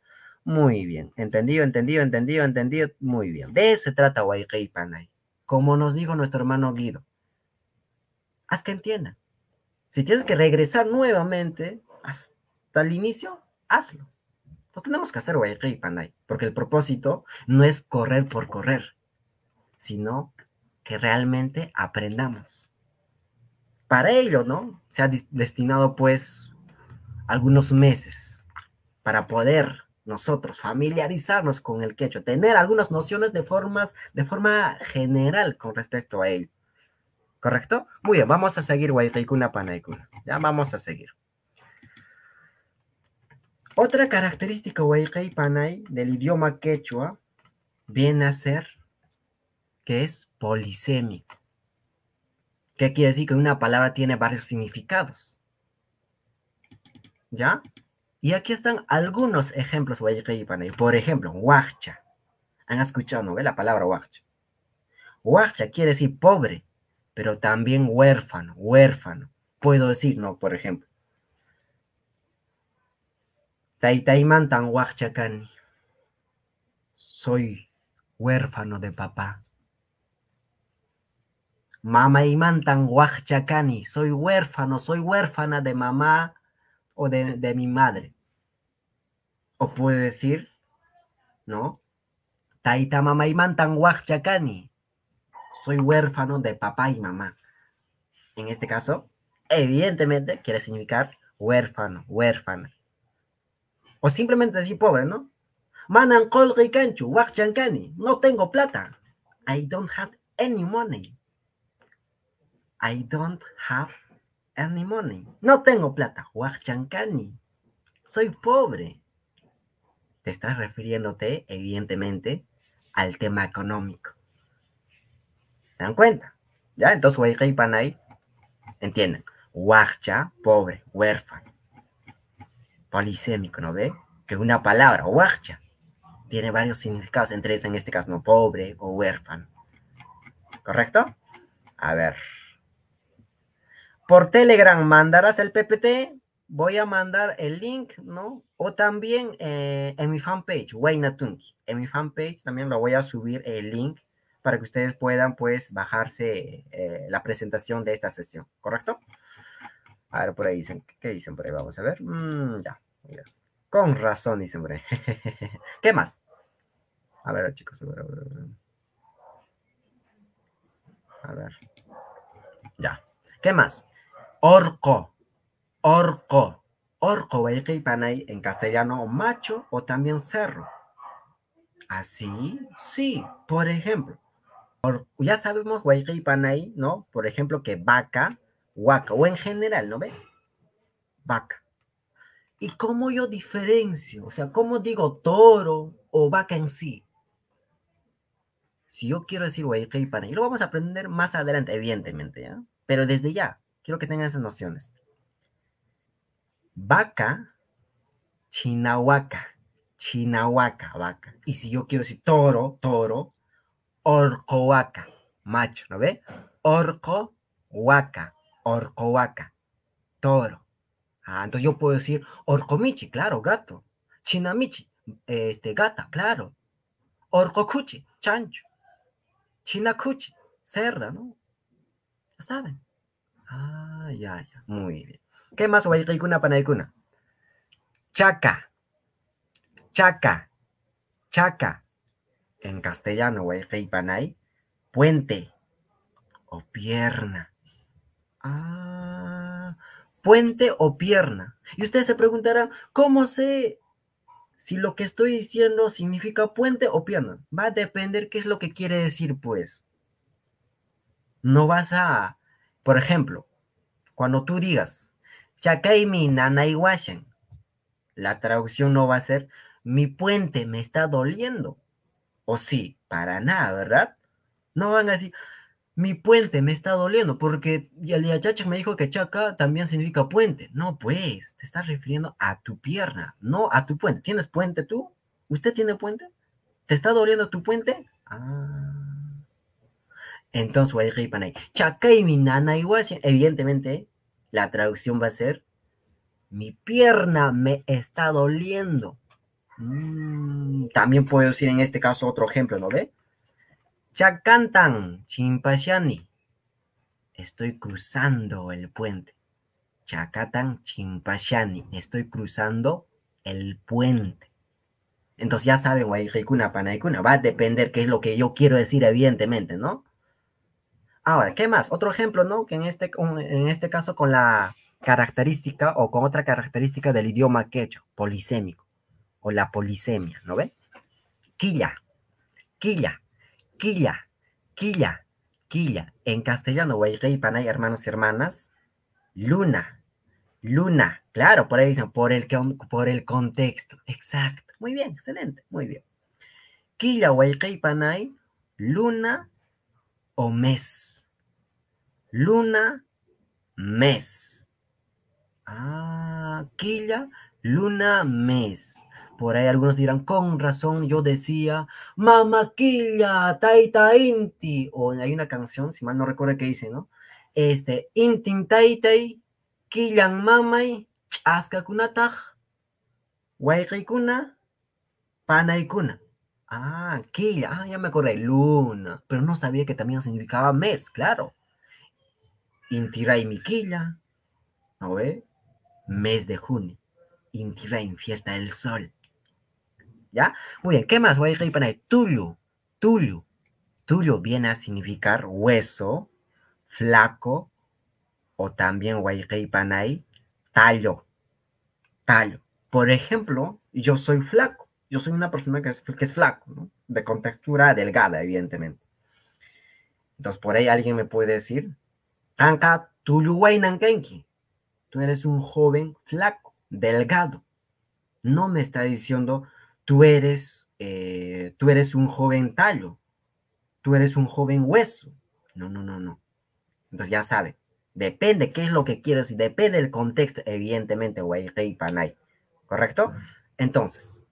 Muy bien, entendido, entendido, entendido, entendido. Muy bien, de eso se trata Waikei Panay. Como nos dijo nuestro hermano Guido, haz que entienda. Si tienes que regresar nuevamente hasta el inicio, hazlo. No tenemos que hacer Waikei Panay, porque el propósito no es correr por correr, sino que realmente aprendamos. Para ello, ¿no? Se ha destinado pues algunos meses para poder nosotros familiarizarnos con el quechua, tener algunas nociones de formas, de forma general con respecto a él. ¿Correcto? Muy bien, vamos a seguir Huaycaicuna panaikuna. Ya vamos a seguir. Otra característica Panay del idioma quechua viene a ser que es polisémico. ¿Qué quiere decir? Que una palabra tiene varios significados. ¿ya? Y aquí están algunos ejemplos Por ejemplo, huacha. ¿Han escuchado no? ¿Ve la palabra huacha? Huacha quiere decir pobre, pero también huérfano, huérfano. Puedo decir, no, por ejemplo. Taitaiman tan huachacani. Soy huérfano de papá. Mama y mantan huachacani. Soy huérfano, soy huérfana de mamá o de, mi madre. O puede decir, ¿no? Taita mamá y mantan Soy huérfano de papá y mamá. En este caso, evidentemente quiere significar huérfano, huérfana. O simplemente decir pobre, ¿no? Manan canchu, guachacani. No tengo plata. I don't have any money. I don't have no tengo plata, Huachancani. Soy pobre. Te estás refiriéndote, evidentemente, al tema económico. ¿Se dan cuenta? ¿Ya? Entonces, Huayca para ahí. entienden. pobre, huérfano. Polisémico, ¿no ve? Que una palabra, huacha, tiene varios significados, entre ellos en este caso, no pobre o huérfano. ¿Correcto? A ver. Por Telegram mandarás el PPT, voy a mandar el link, ¿no? O también eh, en mi fanpage, Tunki. En mi fanpage también lo voy a subir el link para que ustedes puedan, pues, bajarse eh, la presentación de esta sesión, ¿correcto? A ver, por ahí dicen, ¿qué dicen por ahí? Vamos a ver. Mm, ya, Con razón, dicen por ¿Qué más? A ver, chicos, a ver. A ver. Ya. ¿Qué más? Orco, orco, orco, panay en castellano, macho o también cerro. Así, sí, por ejemplo. ya sabemos, panay, ¿no? Por ejemplo, que vaca, huaca, o en general, ¿no ve? Vaca. ¿Y cómo yo diferencio? O sea, ¿cómo digo toro o vaca en sí? Si yo quiero decir panay, lo vamos a aprender más adelante, evidentemente, ¿ya? Pero desde ya, Quiero que tengan esas nociones. Vaca, chinahuaca, chinahuaca, vaca. Y si yo quiero decir toro, toro, orcohuaca, macho, ¿no ve? Orcohuaca, orcohuaca, toro. Ah, entonces yo puedo decir orcomichi, claro, gato. Chinamichi, este, gata, claro. Orcocuchi, chancho. Chinacuchi, cerda, ¿no? Ya saben. Ah, ya, ya. Muy bien. ¿Qué más? panay? cuna Chaca. Chaca. Chaca. En castellano, panay, puente o pierna. Ah, puente o pierna. Y ustedes se preguntarán, ¿cómo sé si lo que estoy diciendo significa puente o pierna? Va a depender qué es lo que quiere decir, pues. No vas a por ejemplo, cuando tú digas, Chakai mi la traducción no va a ser, mi puente me está doliendo. O sí, para nada, ¿verdad? No van a decir, mi puente me está doliendo, porque el chacha me dijo que chaca también significa puente. No, pues, te estás refiriendo a tu pierna, no a tu puente. ¿Tienes puente tú? ¿Usted tiene puente? ¿Te está doliendo tu puente? Ah. Entonces, y mi nana Evidentemente, la traducción va a ser: Mi pierna me está doliendo. Mm, también puedo decir en este caso otro ejemplo, ¿no ve? Chakantan, chimpashani. Estoy cruzando el puente. Chakatan, chimpashani. Estoy cruzando el puente. Entonces ya saben, panay Panaikuna. Va a depender qué es lo que yo quiero decir, evidentemente, ¿no? Ahora, ¿qué más? Otro ejemplo, ¿no? Que en este, en este caso con la característica o con otra característica del idioma quechua, polisémico, o la polisemia, ¿no ve? Quilla, quilla, quilla, quilla, quilla. En castellano, y panay, hermanos y hermanas, luna, luna. Claro, por ahí dicen, por el, por el contexto. Exacto. Muy bien, excelente, muy bien. Quilla, y panay, luna, o mes. Luna, mes. Ah, quilla, luna, mes. Por ahí algunos dirán, con razón yo decía, quilla, taita inti. O hay una canción, si mal no recuerdo qué dice, ¿no? Este, intin taitai, killan mamay, aska kunataj, y kuna Ah, quilla, ah, ya me acordé, luna, pero no sabía que también significaba mes, claro. Intira y quilla. ¿no ve? Mes de junio, Intira en fiesta del sol. ¿Ya? Muy bien, ¿qué más? Voy viene a significar hueso, flaco, o también Panay, tallo, tallo. Por ejemplo, yo soy flaco yo soy una persona que es, es flaco, de contextura delgada, evidentemente. Entonces, por ahí alguien me puede decir, Tanka Nankenki, tú eres un joven flaco, delgado. No me está diciendo, tú eres, eh, tú eres un joven tallo, tú eres un joven hueso. No, no, no, no. Entonces, ya sabe, depende qué es lo que quieres, depende del contexto, evidentemente, panai, ¿correcto? Entonces,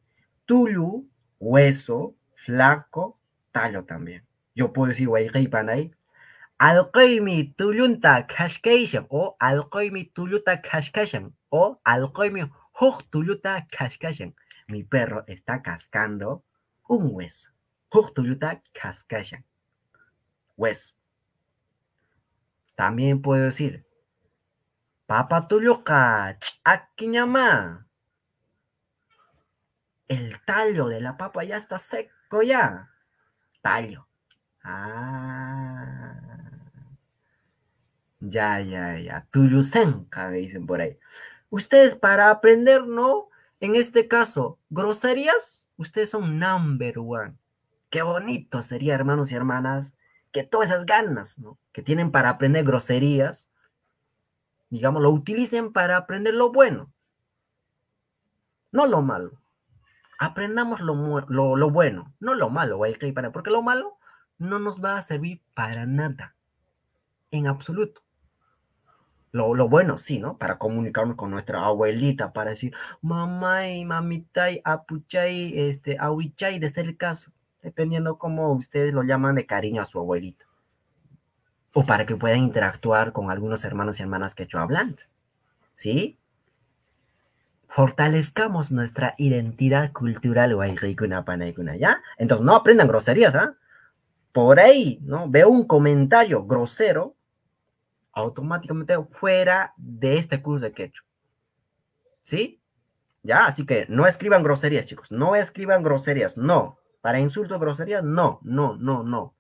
tulu, hueso, flaco, tallo también. Yo puedo decir panay. mi tulunta kashkaysham o mi tuluta kashkashan o alcoy mi tuluta kashkashan. Mi perro está cascando un hueso. Hoj tuluta Hueso. También puedo decir Papa tuluka ch'akiñama. El tallo de la papa ya está seco ya. Tallo. Ah. Ya, ya, ya. Tuyusenka, me dicen por ahí. Ustedes para aprender, ¿no? En este caso, groserías, ustedes son number one. Qué bonito sería, hermanos y hermanas, que todas esas ganas ¿no? que tienen para aprender groserías, digamos, lo utilicen para aprender lo bueno, no lo malo aprendamos lo, lo, bueno, no lo malo, porque lo malo no nos va a servir para nada, en absoluto. Lo, lo, bueno, sí, ¿no? Para comunicarnos con nuestra abuelita, para decir, mamá y mamita y apuchay, este, ahuichay, de ser el caso, dependiendo cómo ustedes lo llaman de cariño a su abuelita. O para que puedan interactuar con algunos hermanos y hermanas que quechua hablantes, ¿sí? fortalezcamos nuestra identidad cultural ¿ya? Entonces no aprendan groserías, ¿ah? Por ahí, ¿no? Veo un comentario grosero, automáticamente fuera de este curso de quechua. ¿Sí? Ya, así que no escriban groserías, chicos, no escriban groserías, no. Para insultos, groserías, no, no, no, no.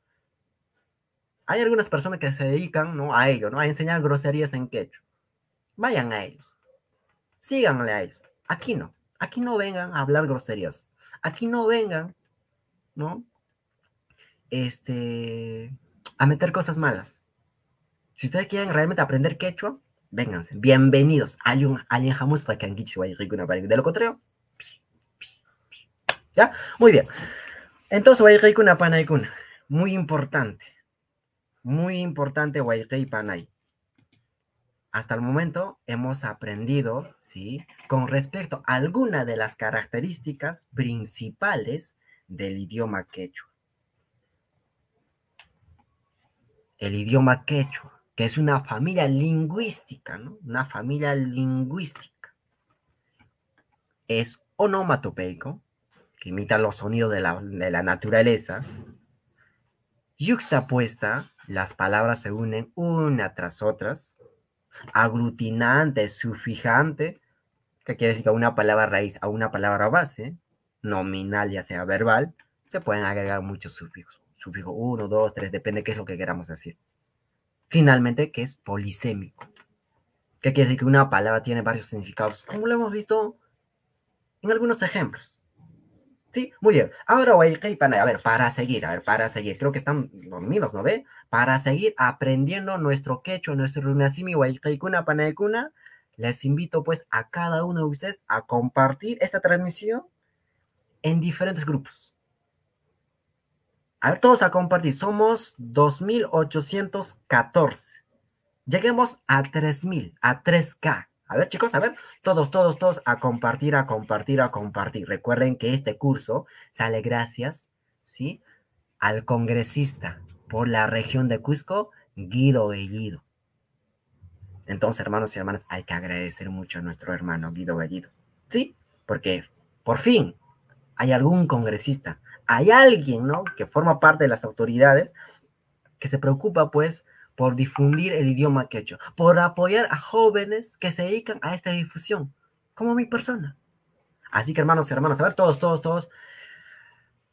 Hay algunas personas que se dedican, ¿no? A ello, ¿no? A enseñar groserías en quechua. Vayan a ellos síganle a ellos. Aquí no, aquí no vengan a hablar groserías. Aquí no vengan, ¿no? Este, a meter cosas malas. Si ustedes quieren realmente aprender quechua, vénganse. Bienvenidos. Hay un De lo contrario, ¿ya? Muy bien. Entonces, Guayreikuna Panaycuna, muy importante. Muy importante, Guayreikuna Panay. Hasta el momento hemos aprendido, ¿sí? Con respecto a alguna de las características principales del idioma quechua. El idioma quechua, que es una familia lingüística, ¿no? Una familia lingüística. Es onomatopeico, que imita los sonidos de la, de la naturaleza. Yuxtapuesta, las palabras se unen una tras otras aglutinante, sufijante, que quiere decir que a una palabra raíz, a una palabra base, nominal ya sea verbal, se pueden agregar muchos sufijos. Sufijo 1, 2, 3, depende qué es lo que queramos decir. Finalmente, que es polisémico. Que quiere decir que una palabra tiene varios significados, como lo hemos visto en algunos ejemplos. Sí, muy bien. Ahora, a ver, para seguir, a ver, para seguir, creo que están dormidos, ¿no ve? Para seguir aprendiendo nuestro quechua, nuestro runasimi, pana de les invito pues a cada uno de ustedes a compartir esta transmisión en diferentes grupos. A ver, todos a compartir. Somos 2814. Lleguemos a 3000, a 3K. A ver, chicos, a ver, todos, todos, todos a compartir, a compartir, a compartir. Recuerden que este curso sale gracias, ¿sí? Al congresista por la región de Cusco, Guido Bellido. Entonces, hermanos y hermanas, hay que agradecer mucho a nuestro hermano Guido Bellido, ¿sí? Porque por fin hay algún congresista, hay alguien, ¿no? Que forma parte de las autoridades, que se preocupa, pues, por difundir el idioma quechua, por apoyar a jóvenes que se dedican a esta difusión, como mi persona. Así que hermanos y hermanas, a ver todos, todos, todos,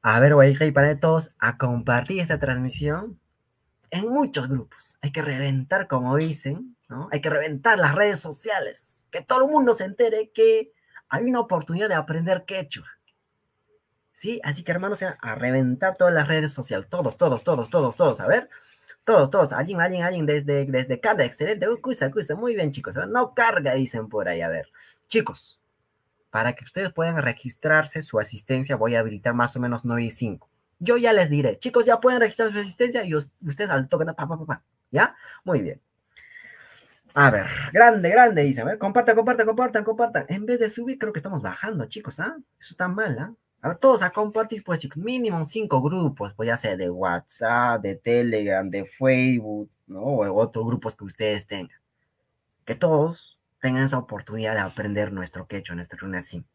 a ver, que hey, para todos, a compartir esta transmisión en muchos grupos. Hay que reventar, como dicen, ¿no? Hay que reventar las redes sociales, que todo el mundo se entere que hay una oportunidad de aprender quechua. ¿Sí? Así que hermanos, a reventar todas las redes sociales, todos, todos, todos, todos, todos, a ver. Todos, todos, alguien, alguien, alguien, desde, desde cada excelente. muy bien, chicos. ¿eh? No carga, dicen por ahí. A ver, chicos, para que ustedes puedan registrarse su asistencia, voy a habilitar más o menos 9 y 5. Yo ya les diré, chicos, ya pueden registrar su asistencia y ustedes al toque, ¿ya? Muy bien. A ver, grande, grande, dice, a ver, compartan, compartan, compartan, compartan. En vez de subir, creo que estamos bajando, chicos, ¿ah? Eso está mal, ¿ah? A ver, todos a compartir, pues chicos, mínimo cinco grupos, pues ya sea de WhatsApp, de Telegram, de Facebook, ¿no? O otros grupos que ustedes tengan. Que todos tengan esa oportunidad de aprender nuestro quechua, nuestro simple.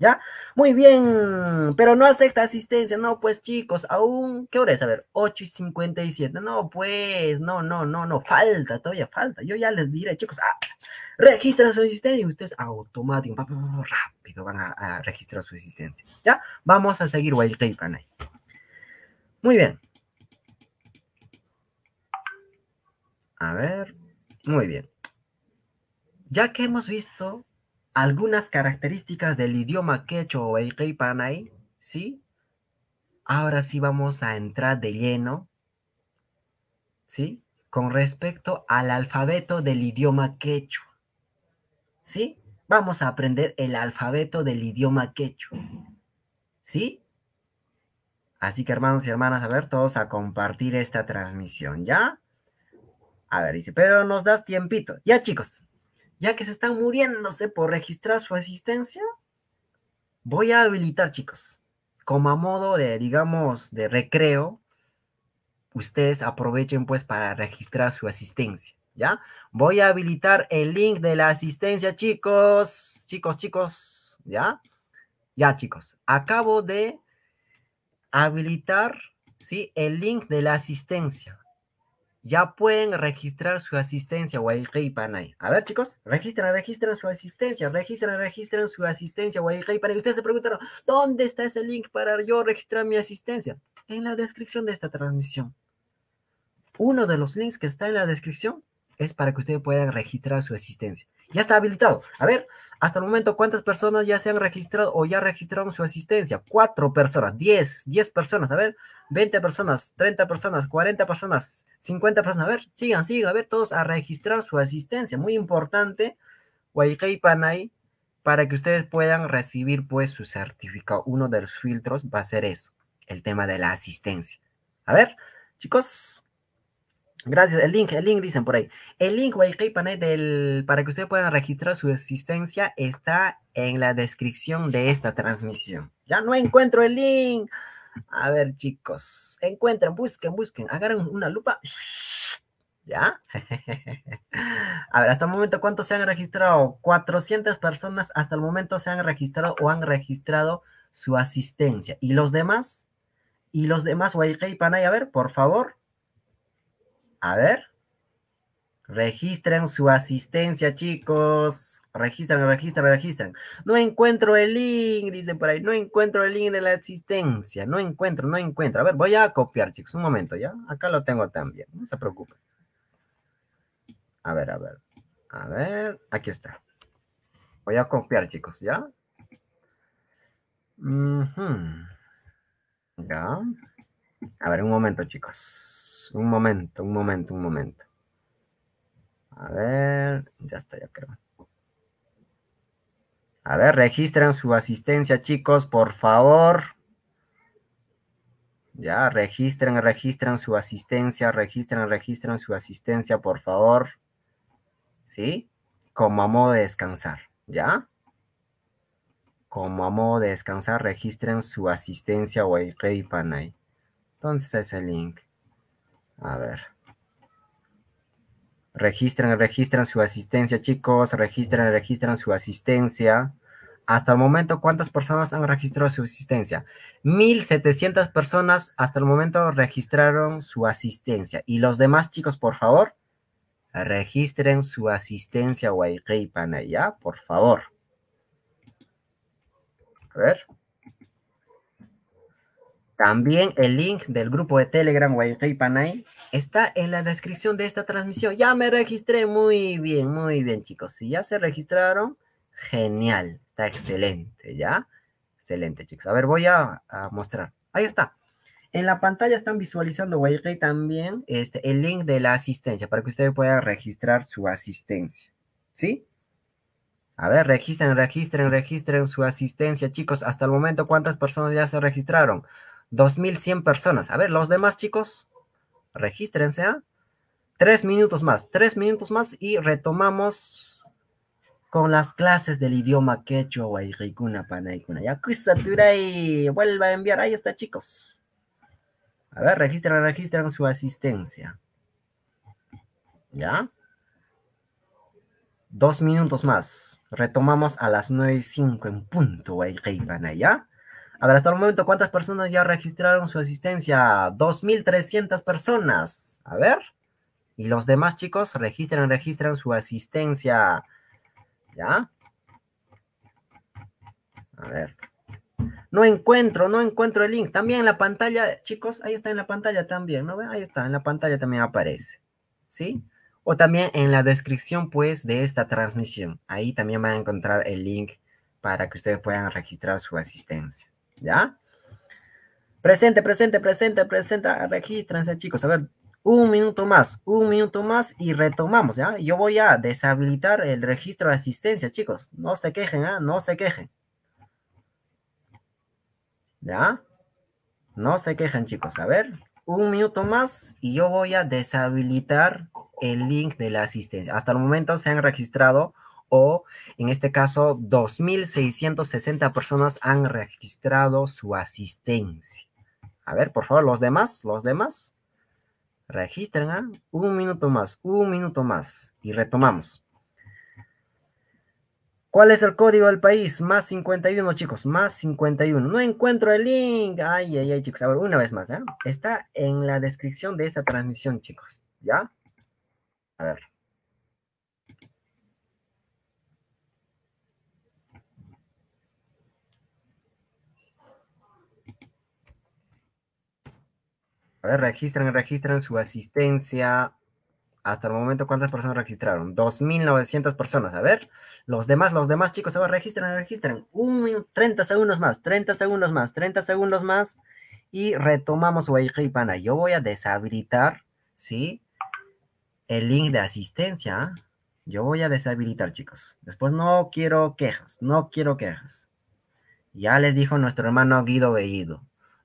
¿Ya? Muy bien, pero no acepta asistencia. No, pues chicos, aún, ¿qué hora es? A ver, 8 y 57. No, pues, no, no, no, no, falta, todavía falta. Yo ya les diré, chicos, ah, registra su asistencia y ustedes automáticamente, rápido van a, registrar su asistencia. ¿Ya? Vamos a seguir Wild Tape ahí. Muy bien. A ver, muy bien. Ya que hemos visto algunas características del idioma quechua o el ahí, ¿sí? Ahora sí vamos a entrar de lleno, ¿sí? Con respecto al alfabeto del idioma quechua, ¿sí? Vamos a aprender el alfabeto del idioma quechua, ¿sí? Así que hermanos y hermanas, a ver, todos a compartir esta transmisión, ¿ya? A ver, dice, pero nos das tiempito. Ya chicos, ya que se están muriéndose por registrar su asistencia, voy a habilitar, chicos, como a modo de, digamos, de recreo, ustedes aprovechen pues para registrar su asistencia, ¿ya? Voy a habilitar el link de la asistencia, chicos, chicos, chicos, ¿ya? Ya, chicos, acabo de habilitar, ¿sí? El link de la asistencia ya pueden registrar su asistencia, Panay. A ver, chicos, registran, registran su asistencia, registran, registran su asistencia, Panay. Ustedes se preguntaron, ¿dónde está ese link para yo registrar mi asistencia? En la descripción de esta transmisión. Uno de los links que está en la descripción es para que ustedes puedan registrar su asistencia. Ya está habilitado. A ver, hasta el momento, ¿cuántas personas ya se han registrado o ya registraron su asistencia? Cuatro personas, diez, diez personas, a ver, veinte personas, treinta personas, cuarenta personas, cincuenta personas, a ver, sigan, sigan, a ver, todos a registrar su asistencia. Muy importante, Waikei Panay, para que ustedes puedan recibir pues su certificado. Uno de los filtros va a ser eso, el tema de la asistencia. A ver, chicos, Gracias, el link, el link dicen por ahí. El link del, para que ustedes puedan registrar su asistencia, está en la descripción de esta transmisión. Ya no encuentro el link. A ver, chicos, encuentren, busquen, busquen, agarren una lupa. ¿Ya? A ver, hasta el momento, ¿cuántos se han registrado? 400 personas hasta el momento se han registrado o han registrado su asistencia. ¿Y los demás? ¿Y los demás, Guayquei A ver, por favor a ver. Registren su asistencia, chicos. Registran, registran, registran. No encuentro el link, dicen por ahí. No encuentro el link de la asistencia. No encuentro, no encuentro. A ver, voy a copiar, chicos. Un momento, ¿ya? Acá lo tengo también. No se preocupen. A ver, a ver. A ver, aquí está. Voy a copiar, chicos, ¿ya? Ya. A ver, un momento, chicos. Un momento, un momento, un momento. A ver, ya está, ya creo. A ver, registran su asistencia, chicos, por favor. Ya, registren, registran su asistencia, Registran, registran su asistencia, por favor. ¿Sí? Como a modo de descansar, ¿ya? Como a modo de descansar, registren su asistencia o el Entonces ese link. A ver. Registren, registren su asistencia, chicos. Registren, registren su asistencia. Hasta el momento, ¿cuántas personas han registrado su asistencia? 1.700 personas hasta el momento registraron su asistencia. Y los demás, chicos, por favor, registren su asistencia Guayquipana, ¿ya? Por favor. A ver. También el link del grupo de Telegram Guayquil Panay está en la descripción de esta transmisión. Ya me registré, muy bien, muy bien, chicos. Si ya se registraron, genial, está excelente, ¿ya? Excelente, chicos. A ver, voy a, mostrar. Ahí está. En la pantalla están visualizando Guayquil también este, el link de la asistencia para que ustedes puedan registrar su asistencia, ¿sí? A ver, registren, registren, registren su asistencia, chicos. Hasta el momento, ¿cuántas personas ya se registraron? 2100 personas. A ver, los demás chicos, regístrense. ¿ah? Tres minutos más, tres minutos más y retomamos con las clases del idioma quechua y ricuna y vuelva a enviar. Ahí está, chicos. A ver, registran, registran su asistencia. ¿Ya? Dos minutos más. Retomamos a las nueve y cinco en punto, ¿ya? A ver, hasta el momento, ¿cuántas personas ya registraron su asistencia? 2.300 personas. A ver. Y los demás chicos registran, registran su asistencia. ¿Ya? A ver. No encuentro, no encuentro el link. También en la pantalla, chicos, ahí está en la pantalla también, ¿no Ahí está, en la pantalla también aparece. ¿Sí? O también en la descripción, pues, de esta transmisión. Ahí también van a encontrar el link para que ustedes puedan registrar su asistencia. ¿ya? Presente, presente, presente, presenta, regístrense, chicos. A ver, un minuto más, un minuto más y retomamos, ¿ya? Yo voy a deshabilitar el registro de asistencia, chicos. No se quejen, ¿ah? No se quejen. ¿Ya? No se quejen, chicos. A ver, un minuto más y yo voy a deshabilitar el link de la asistencia. Hasta el momento se han registrado o en este caso 2.660 personas han registrado su asistencia. A ver, por favor, los demás, los demás, registren ¿ah? un minuto más, un minuto más y retomamos. ¿Cuál es el código del país? Más 51, chicos, más 51. No encuentro el link. Ay, ay, ay, chicos. A ver, una vez más, ¿eh? Está en la descripción de esta transmisión, chicos. ¿Ya? A ver. A ver, registran, registran su asistencia. Hasta el momento, ¿cuántas personas registraron? 2.900 personas. A ver, los demás, los demás chicos, a ver, registran, registran. Un 30 segundos más, 30 segundos más, 30 segundos más. Y retomamos Pana. Yo voy a deshabilitar, ¿sí? El link de asistencia. Yo voy a deshabilitar, chicos. Después no quiero quejas, no quiero quejas. Ya les dijo nuestro hermano Guido Bellido.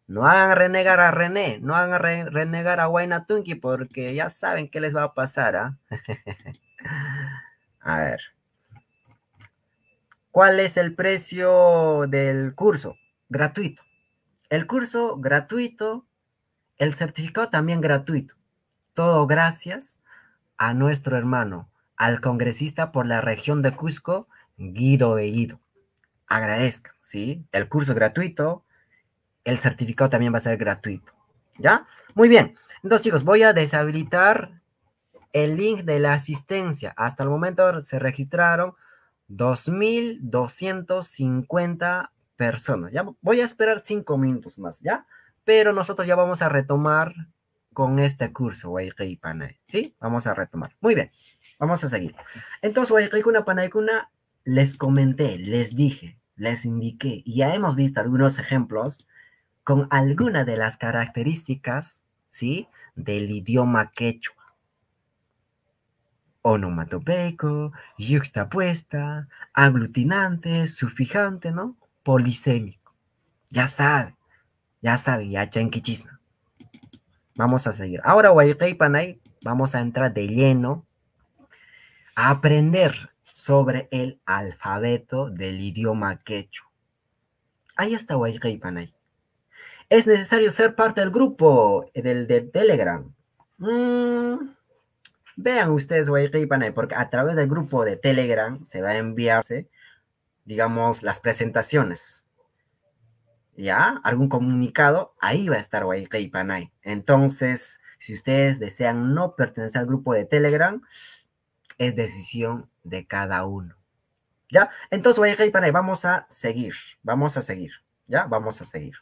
No hagan renegar a René, no hagan renegar a Huayna Tunki porque ya saben qué les va a pasar. ¿ah? a ver. ¿Cuál es el precio del curso? Gratuito. El curso gratuito, el certificado también gratuito. Todo gracias a nuestro hermano, al congresista por la región de Cusco, Guido Bellido. Agradezcan, ¿sí? El curso gratuito, el certificado también va a ser gratuito. ¿Ya? Muy bien. Entonces, chicos, voy a deshabilitar el link de la asistencia. Hasta el momento se registraron 2.250 personas. Ya voy a esperar cinco minutos más, ¿ya? Pero nosotros ya vamos a retomar con este curso, Waikei Panay. ¿Sí? Vamos a retomar. Muy bien. Vamos a seguir. Entonces, Waikei y Panay les comenté, les dije, les indiqué, y ya hemos visto algunos ejemplos con alguna de las características, ¿sí? Del idioma quechua. Onomatopeico, yuxtapuesta, aglutinante, sufijante, ¿no? Polisémico. Ya sabe, ya sabe, ya chanquichisna. Vamos a seguir. Ahora, Panay, vamos a entrar de lleno a aprender sobre el alfabeto del idioma quechua. Ahí está Panay es necesario ser parte del grupo eh, de Telegram. Mm, vean ustedes, porque a través del grupo de Telegram se va a enviarse, digamos, las presentaciones. ¿Ya? Algún comunicado, ahí va a estar Panay. Entonces, si ustedes desean no pertenecer al grupo de Telegram, es decisión de cada uno. ¿Ya? Entonces, Panay, vamos a seguir, vamos a seguir, ¿ya? Vamos a seguir.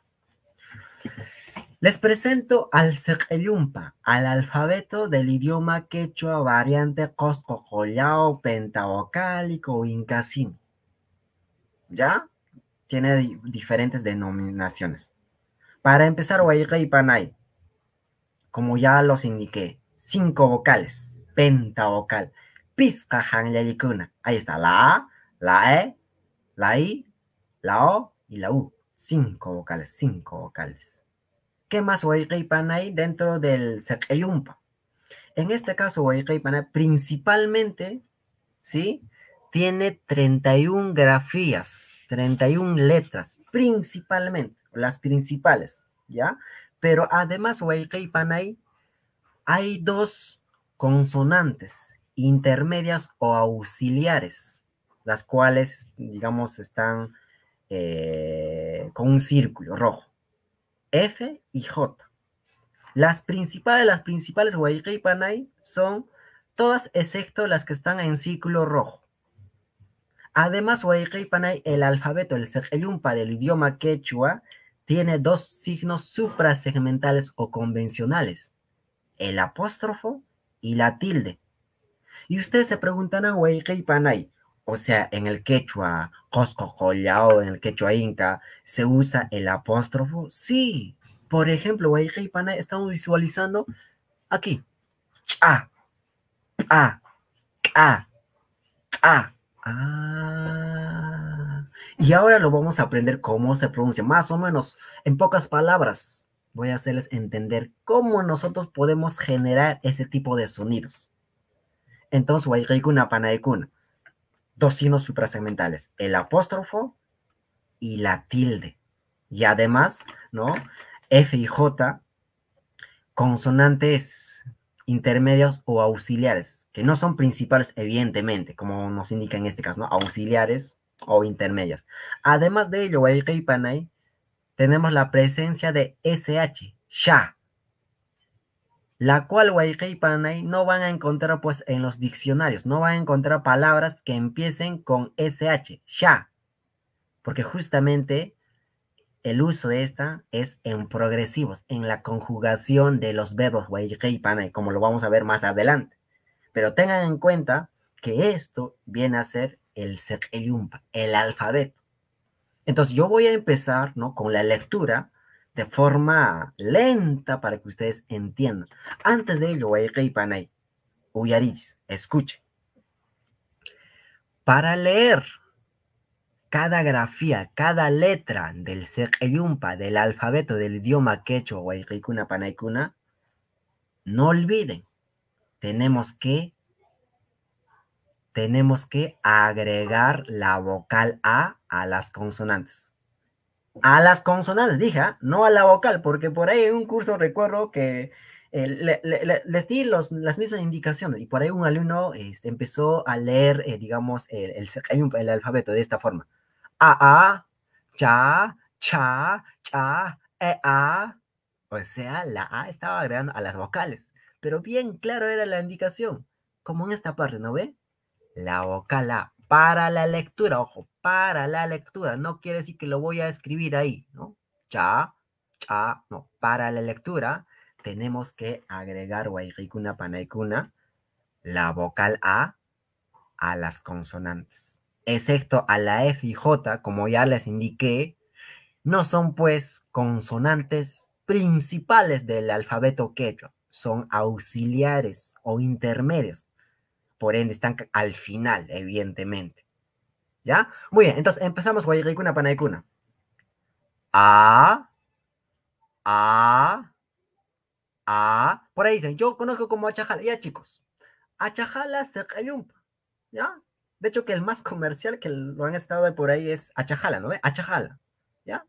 Les presento al yumpa al alfabeto del idioma quechua variante pentavocal pentavocálico incasino. ¿Ya? Tiene diferentes denominaciones. Para empezar, Huayca Panay, como ya los indiqué, cinco vocales, pentavocal. Pisca Ahí está, la A, la E, la I, la O y la U. Cinco vocales, cinco vocales. ¿Qué más Huayqeipan hay dentro del eyumpa? En este caso, Huayqeipan principalmente, ¿sí? Tiene 31 grafías, 31 letras, principalmente, las principales, ¿ya? Pero además, Huayqeipan hay, hay dos consonantes intermedias o auxiliares, las cuales, digamos, están eh, eh, con un círculo rojo. F y J. Las principales, las principales Panay son todas excepto las que están en círculo rojo. Además, el alfabeto, el sergelumpa del idioma quechua, tiene dos signos suprasegmentales o convencionales, el apóstrofo y la tilde. Y ustedes se preguntan a o sea, en el quechua cosco o en el quechua inca, ¿se usa el apóstrofo? Sí. Por ejemplo, pana estamos visualizando aquí. A, ah, a, ah ah, ah, ah. Y ahora lo vamos a aprender cómo se pronuncia, más o menos, en pocas palabras. Voy a hacerles entender cómo nosotros podemos generar ese tipo de sonidos. Entonces, Guayquipana, Panaikuna signos suprasegmentales, el apóstrofo y la tilde. Y además, ¿no? F y J, consonantes intermedias o auxiliares, que no son principales, evidentemente, como nos indica en este caso, ¿no? Auxiliares o intermedias. Además de ello, tenemos la presencia de SH, SHA, la cual Waikei no van a encontrar pues en los diccionarios, no van a encontrar palabras que empiecen con SH, ya, porque justamente el uso de esta es en progresivos, en la conjugación de los verbos Waikei Panay, como lo vamos a ver más adelante. Pero tengan en cuenta que esto viene a ser el Sekeyumpa, el alfabeto. Entonces yo voy a empezar ¿no? con la lectura de forma lenta para que ustedes entiendan. Antes de ello, Panay, escuche. Para leer cada grafía, cada letra del Yumpa, del alfabeto del idioma quechua, panay cuna no olviden, tenemos que tenemos que agregar la vocal A a las consonantes a las consonantes, dije, ¿ah? no a la vocal, porque por ahí en un curso recuerdo que eh, les di las mismas indicaciones y por ahí un alumno este, empezó a leer, eh, digamos, el, el, alfabeto de esta forma. A, A, cha, cha, cha, e, A. O sea, la A estaba agregando a las vocales, pero bien claro era la indicación, como en esta parte, ¿no ve? La vocal A para la lectura, ojo, para la lectura, no quiere decir que lo voy a escribir ahí, ¿no? Cha, cha, no, para la lectura tenemos que agregar guayricuna, panaikuna, la vocal A, a las consonantes, excepto a la F y J, como ya les indiqué, no son pues consonantes principales del alfabeto quechua, son auxiliares o intermedios por ende están al final, evidentemente. ¿Ya? Muy bien, entonces empezamos panay Panaycuna. A, A, A. Por ahí dicen, yo conozco como Achajala. Ya, chicos. Achajala Secayumpa. ¿Ya? De hecho, que el más comercial que lo han estado por ahí es Achajala, ¿no ve? Achajala. ¿Ya?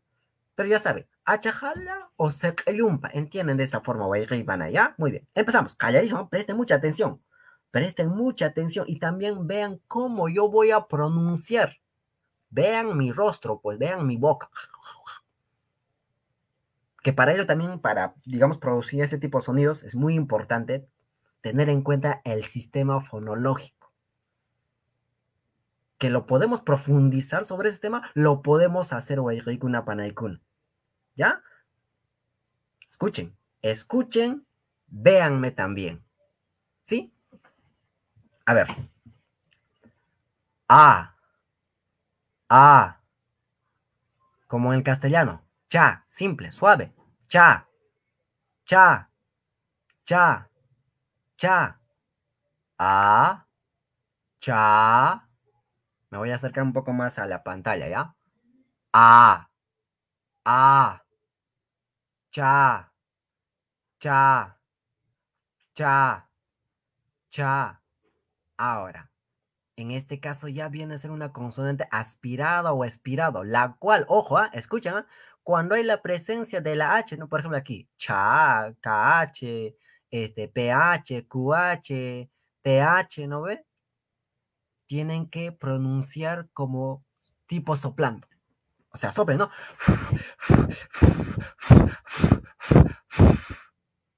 Pero ya saben, Achajala o Secayumpa. Entienden de esta forma, Guayaricuna, ¿ya? Muy bien, empezamos. Calladísimo, preste mucha atención. Presten mucha atención y también vean cómo yo voy a pronunciar. Vean mi rostro, pues vean mi boca. Que para ello también, para, digamos, producir ese tipo de sonidos, es muy importante tener en cuenta el sistema fonológico. Que lo podemos profundizar sobre ese tema, lo podemos hacer una Panaikun. ¿Ya? Escuchen, escuchen, véanme también. ¿Sí? A ver. A. A. Como en el castellano. Cha. Simple, suave. Cha. Cha. Cha. Cha. A. Cha. Me voy a acercar un poco más a la pantalla, ¿ya? A. A. Cha. Cha. Cha. Cha. Ahora, en este caso ya viene a ser una consonante aspirada o expirado, la cual, ojo, ¿ah? escuchan, ¿ah? cuando hay la presencia de la H, ¿no? por ejemplo aquí, cha, KH, este, PH, QH, TH, ¿no ve? Tienen que pronunciar como tipo soplando. O sea, soplen, ¿no?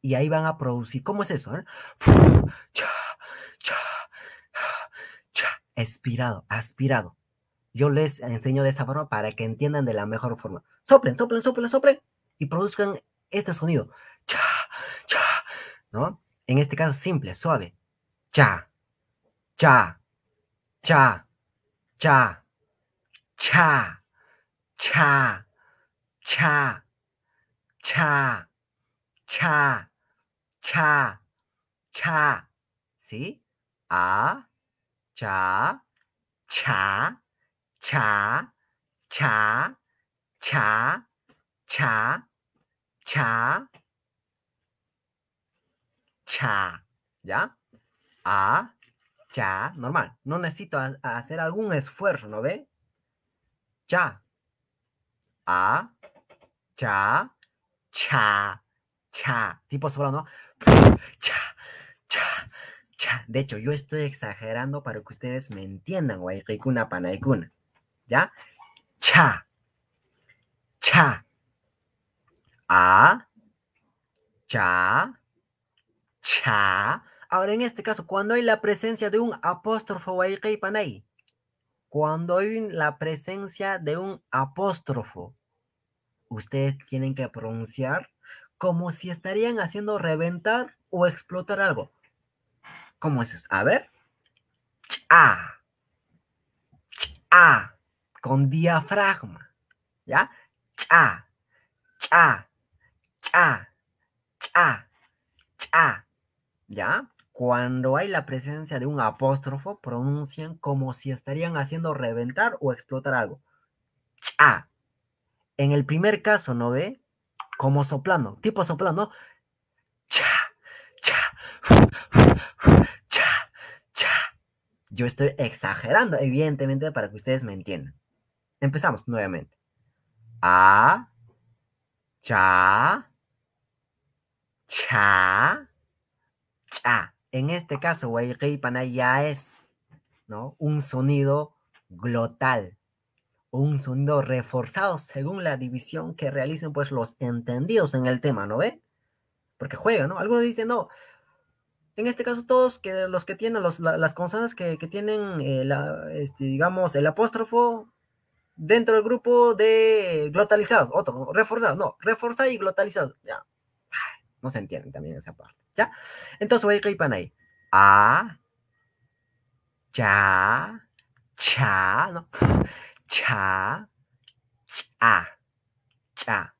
Y ahí van a producir. ¿Cómo es eso? Eh? Cha, Expirado, aspirado. Yo les enseño de esta forma para que entiendan de la mejor forma. Soplen, soplen, soplen, soplen y produzcan este sonido. Cha, cha, ¿no? En este caso simple, suave. Cha, cha, cha, cha, cha, cha, cha, cha, cha, cha, cha. ¿Sí? A cha, cha, cha, cha, cha, cha, cha, cha, ¿ya? A, cha, normal. No necesito hacer algún esfuerzo, ¿no ve? Cha, a, cha, cha, cha. Tipo ¿no? cha. Cha, de hecho, yo estoy exagerando para que ustedes me entiendan, Guayquicuna panaikuna, ¿Ya? Cha. Cha. A. Cha. Cha. Ahora, en este caso, cuando hay la presencia de un apóstrofo, güey, Cuando hay la presencia de un apóstrofo, ustedes tienen que pronunciar como si estarían haciendo reventar o explotar algo. ¿Cómo es eso? A ver. A. A. Con diafragma. ¿Ya? Cha. Cha. Cha. Cha. Cha. ¿Ya? Cuando hay la presencia de un apóstrofo, pronuncian como si estarían haciendo reventar o explotar algo. Cha. En el primer caso, ¿no ve? Como soplando, tipo soplando. Yo estoy exagerando, evidentemente, para que ustedes me entiendan. Empezamos nuevamente. A, cha, cha, cha. En este caso, pana ya es un sonido glotal, un sonido reforzado según la división que realicen pues los entendidos en el tema, ¿no ve? Porque juega, ¿no? Algunos dicen, no, en este caso todos los que tienen las consonas que, tienen, eh, este, digamos, el apóstrofo dentro del grupo de glotalizados, otro, reforzado, no, reforzado y glotalizado, ya. No se entiende también esa parte, ¿ya? Entonces voy a ir para ahí. Ah, a, cha, cha, ¿no? Cha, cha, cha.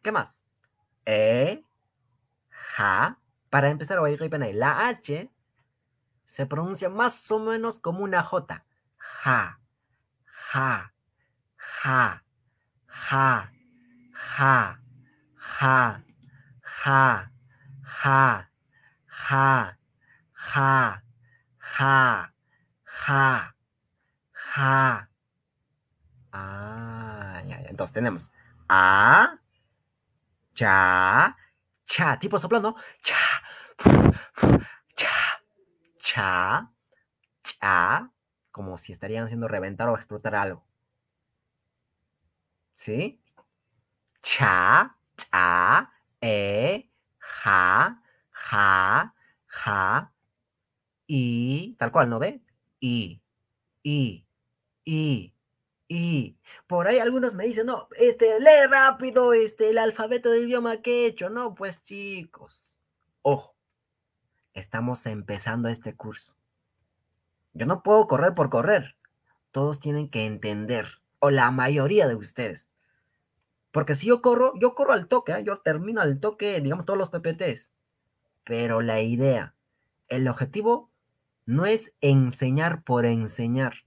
¿Qué más? E, ja, para empezar, voy a ir con la H se pronuncia más o menos como una J. Ja, ja, ja, ja, ja, ja, ja, ja, ja, ja, ja, ja, ja. Ah, Entonces tenemos A, cha, cha, tipo soplando, cha. cha, cha, cha, como si estarían haciendo reventar o explotar algo. ¿Sí? Cha, cha, e, ja, ja, ja, y, tal cual, ¿no ve? Y, y, y, y. Por ahí algunos me dicen, no, este, lee rápido este, el alfabeto del idioma que he hecho. No, pues chicos, ojo Estamos empezando este curso. Yo no puedo correr por correr. Todos tienen que entender, o la mayoría de ustedes. Porque si yo corro, yo corro al toque, ¿eh? yo termino al toque, digamos, todos los PPTs. Pero la idea, el objetivo no es enseñar por enseñar,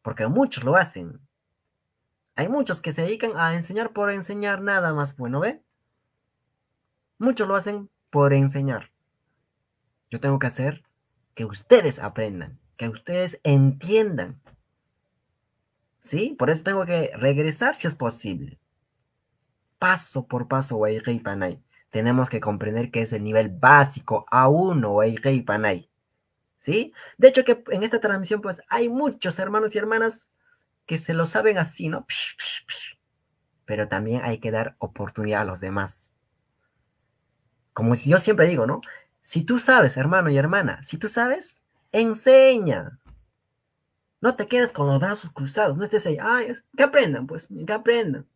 porque muchos lo hacen. Hay muchos que se dedican a enseñar por enseñar nada más, bueno, ¿ve? Muchos lo hacen por enseñar. Yo tengo que hacer que ustedes aprendan, que ustedes entiendan. ¿Sí? Por eso tengo que regresar si es posible. Paso por paso, rey, Panay. Tenemos que comprender que es el nivel básico A1, rey, Panay. ¿Sí? De hecho, que en esta transmisión, pues, hay muchos hermanos y hermanas que se lo saben así, ¿no? Pero también hay que dar oportunidad a los demás. Como si yo siempre digo, ¿no? Si tú sabes, hermano y hermana, si tú sabes, enseña. No te quedes con los brazos cruzados, no estés ahí, ay, que aprendan, pues, que aprendan.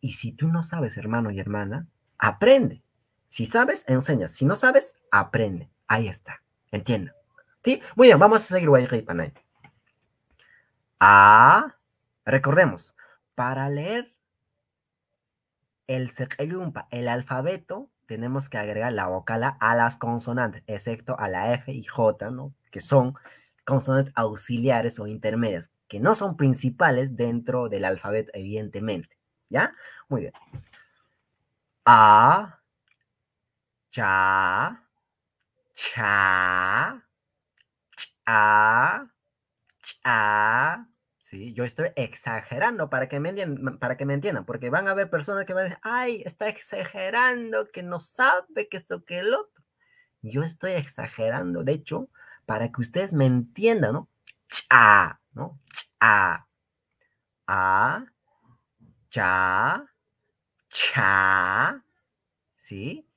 Y si tú no sabes, hermano y hermana, aprende. Si sabes, enseña. Si no sabes, aprende. Ahí está. Entiendo. ¿Sí? Muy bien, vamos a seguir Ah, recordemos, para leer el el alfabeto, tenemos que agregar la vocala a las consonantes, excepto a la F y J, ¿no? que son consonantes auxiliares o intermedias, que no son principales dentro del alfabeto, evidentemente. ¿Ya? Muy bien. A, cha, cha, cha, cha, yo estoy exagerando para que, me entiendan, para que me entiendan, porque van a haber personas que van a decir, ay, está exagerando, que no sabe que esto, que el otro. Yo estoy exagerando, de hecho, para que ustedes me entiendan, ¿no? Cha, ah, ¿no? Cha, a, ah, ah, cha, cha, ¿sí?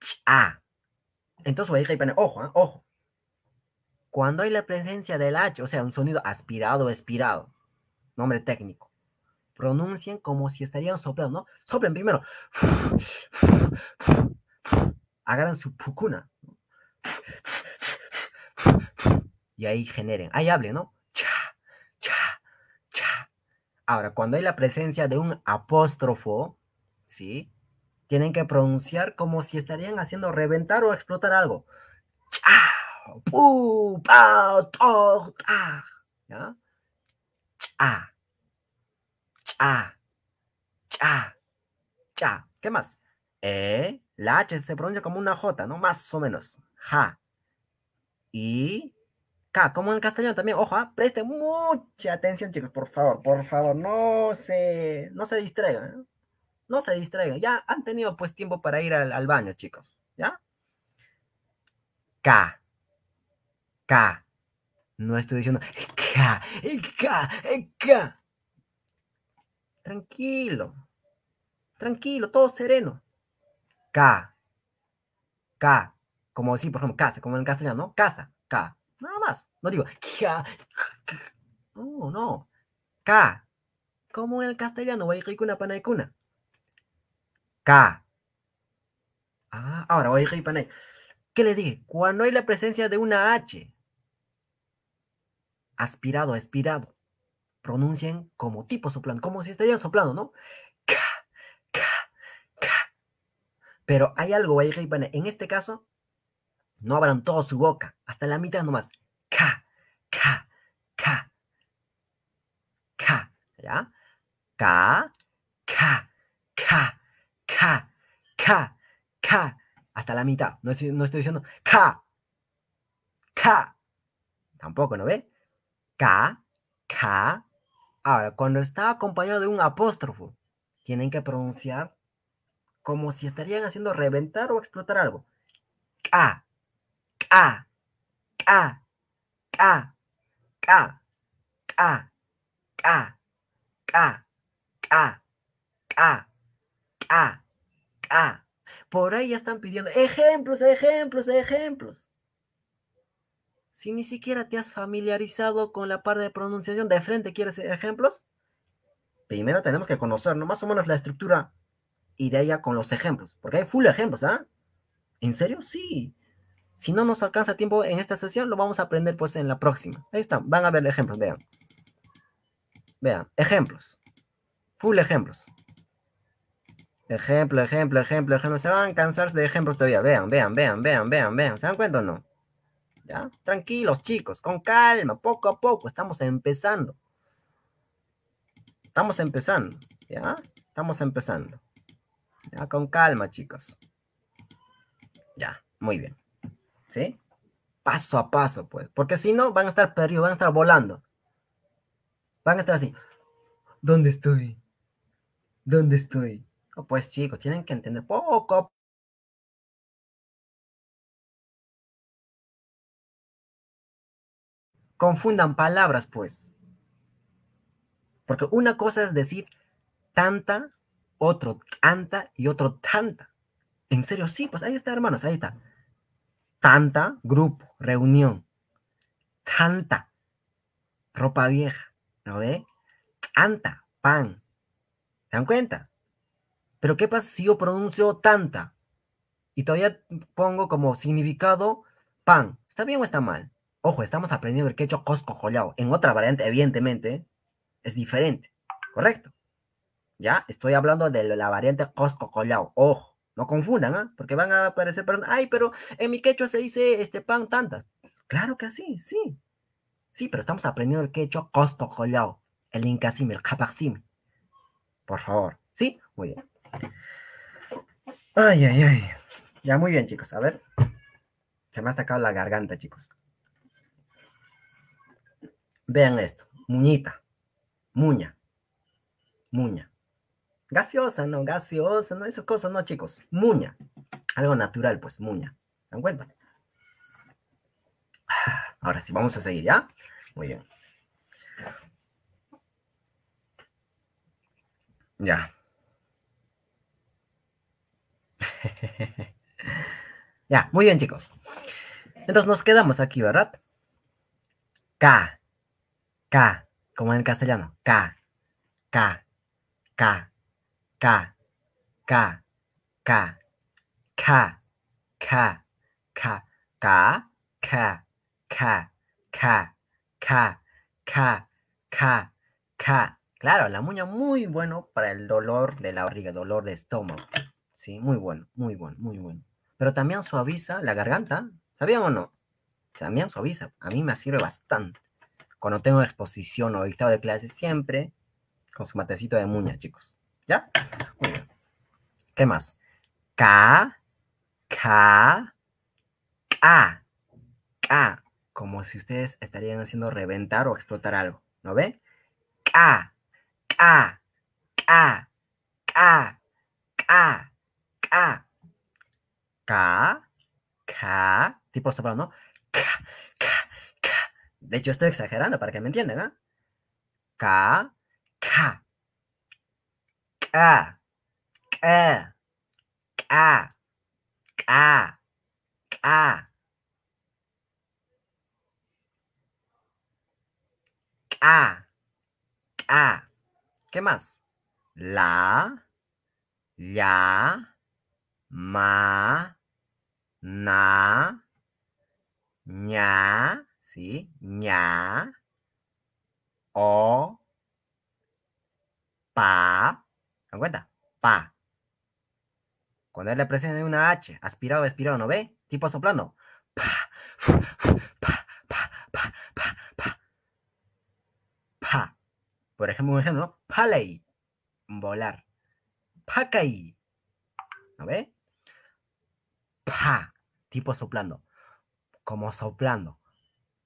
Cha. Entonces, voy a ir ojo, ¿eh? ojo cuando hay la presencia del H, o sea, un sonido aspirado o expirado, nombre técnico, pronuncien como si estarían soplando, ¿no? Soplen primero. Agarran su pucuna. Y ahí generen, ahí hablen, ¿no? Cha, cha, cha. Ahora, cuando hay la presencia de un apóstrofo, ¿sí? Tienen que pronunciar como si estarían haciendo reventar o explotar algo. Cha. Pu, ¿Ya? Cha. Cha. Cha. Cha. ¿Qué más? E, la H se pronuncia como una J, ¿no? Más o menos. Ja. Y K, como en castellano también, ojo, preste ¿ah? presten mucha atención, chicos, por favor, por favor, no se, no se distraigan, ¿eh? ¿no? se distraigan, ya han tenido pues tiempo para ir al baño, chicos, ¿ya? K, K. No estoy diciendo K, K, Tranquilo. Tranquilo, todo sereno. K. K. Como decir, por ejemplo, casa, como en castellano, ¿no? Casa, K. Nada más. No digo K. No, no. K. Como en el castellano, pana cuna. K. Ah, ahora, ¿Qué le dije? Cuando hay la presencia de una H, aspirado, aspirado. Pronuncien como tipo soplando, como si estuviera soplando, ¿no? Ka, ka, ka. Pero hay algo, ahí en este caso, no abran todo su boca, hasta la mitad nomás. K, K, K, K, ¿ya? Ka, K, K, K, ka, ka. hasta la mitad. No estoy, diciendo K, K. Tampoco, ¿no ve? K, K. Ahora, cuando está acompañado de un apóstrofo, tienen que pronunciar como si estarían haciendo reventar o explotar algo. K, K, K, K, K, K, K, K, K, K, K, K. Por ahí ya están pidiendo ejemplos, ejemplos, ejemplos si ni siquiera te has familiarizado con la parte de pronunciación de frente, ¿quieres ejemplos? Primero tenemos que conocer ¿no? más o menos la estructura y de ella con los ejemplos, porque hay full ejemplos, ¿ah? ¿En serio? Sí. Si no nos alcanza tiempo en esta sesión, lo vamos a aprender pues en la próxima. Ahí está, van a ver ejemplos, vean. Vean, ejemplos. Full ejemplos. Ejemplo, ejemplo, ejemplo, ejemplo. Se van a cansarse de ejemplos todavía. Vean, vean, vean, vean, vean, vean. ¿Se dan cuenta o no? Tranquilos, chicos, con calma, poco a poco, estamos empezando. Estamos empezando, ¿ya? Estamos empezando. Con calma, chicos. Ya, muy bien. ¿Sí? Paso a paso, pues. Porque si no, van a estar perdidos, van a estar volando. Van a estar así. ¿Dónde estoy? ¿Dónde estoy? pues chicos, tienen que entender poco a poco confundan palabras, pues. Porque una cosa es decir tanta, otro tanta y otro tanta. En serio, sí, pues ahí está, hermanos, ahí está. Tanta, grupo, reunión. Tanta, ropa vieja, ¿no ve? Tanta, pan. ¿Se dan cuenta? Pero ¿qué pasa si yo pronuncio tanta? Y todavía pongo como significado pan. ¿Está bien o está mal? Ojo, estamos aprendiendo el quechua collao. En otra variante, evidentemente, es diferente. ¿Correcto? Ya, estoy hablando de la variante collao. Ojo, no confundan, ¿ah? Porque van a aparecer personas, ay, pero en mi quecho se dice este pan tantas. Claro que sí, sí. Sí, pero estamos aprendiendo el quechua collao. el incasime, el capasime. Por favor. ¿Sí? Muy bien. Ay, ay, ay. Ya muy bien, chicos. A ver. Se me ha sacado la garganta, chicos. Vean esto, muñita, muña, muña. Gaseosa, no, gaseosa, no, esas cosas no, chicos. Muña, algo natural, pues, muña. ¿Te dan cuenta? Ah, ahora sí, vamos a seguir, ¿ya? Muy bien. Ya. ya, muy bien, chicos. Entonces nos quedamos aquí, ¿verdad? K, K, como en el castellano, K, K, K, K, K, K, K, K, K, K, K, K, K, K, K, K, K. Claro, la muña muy bueno para el dolor de la barriga, dolor de estómago. Sí, muy bueno, muy bueno, muy bueno. Pero también suaviza la garganta, ¿sabían o no? También suaviza, a mí me sirve bastante cuando tengo exposición o dictado de clase, siempre con su matecito de muña, chicos. ¿Ya? Muy bien. ¿Qué más? K, K, K, K. Como si ustedes estarían haciendo reventar o explotar algo. ¿No ven? K, K, K, K, K, K. K, K. Tipo soprano, ¿no? K. De hecho, estoy exagerando para que me entiendan, ¿ah? ¿eh? K, K, K, K, K, K, K, K, ¿Qué más? La, ya, ma, na, ña, ¿sí? ña, o, pa, ¿dan cuenta? Pa. Cuando él le presiona una H, aspirado, aspirado, ¿no ve? Tipo soplando. Pa, pa, pa, pa, pa, pa, pa. Por ejemplo, un ejemplo, palei, volar. caí, ¿no ve? Pa, tipo soplando, como soplando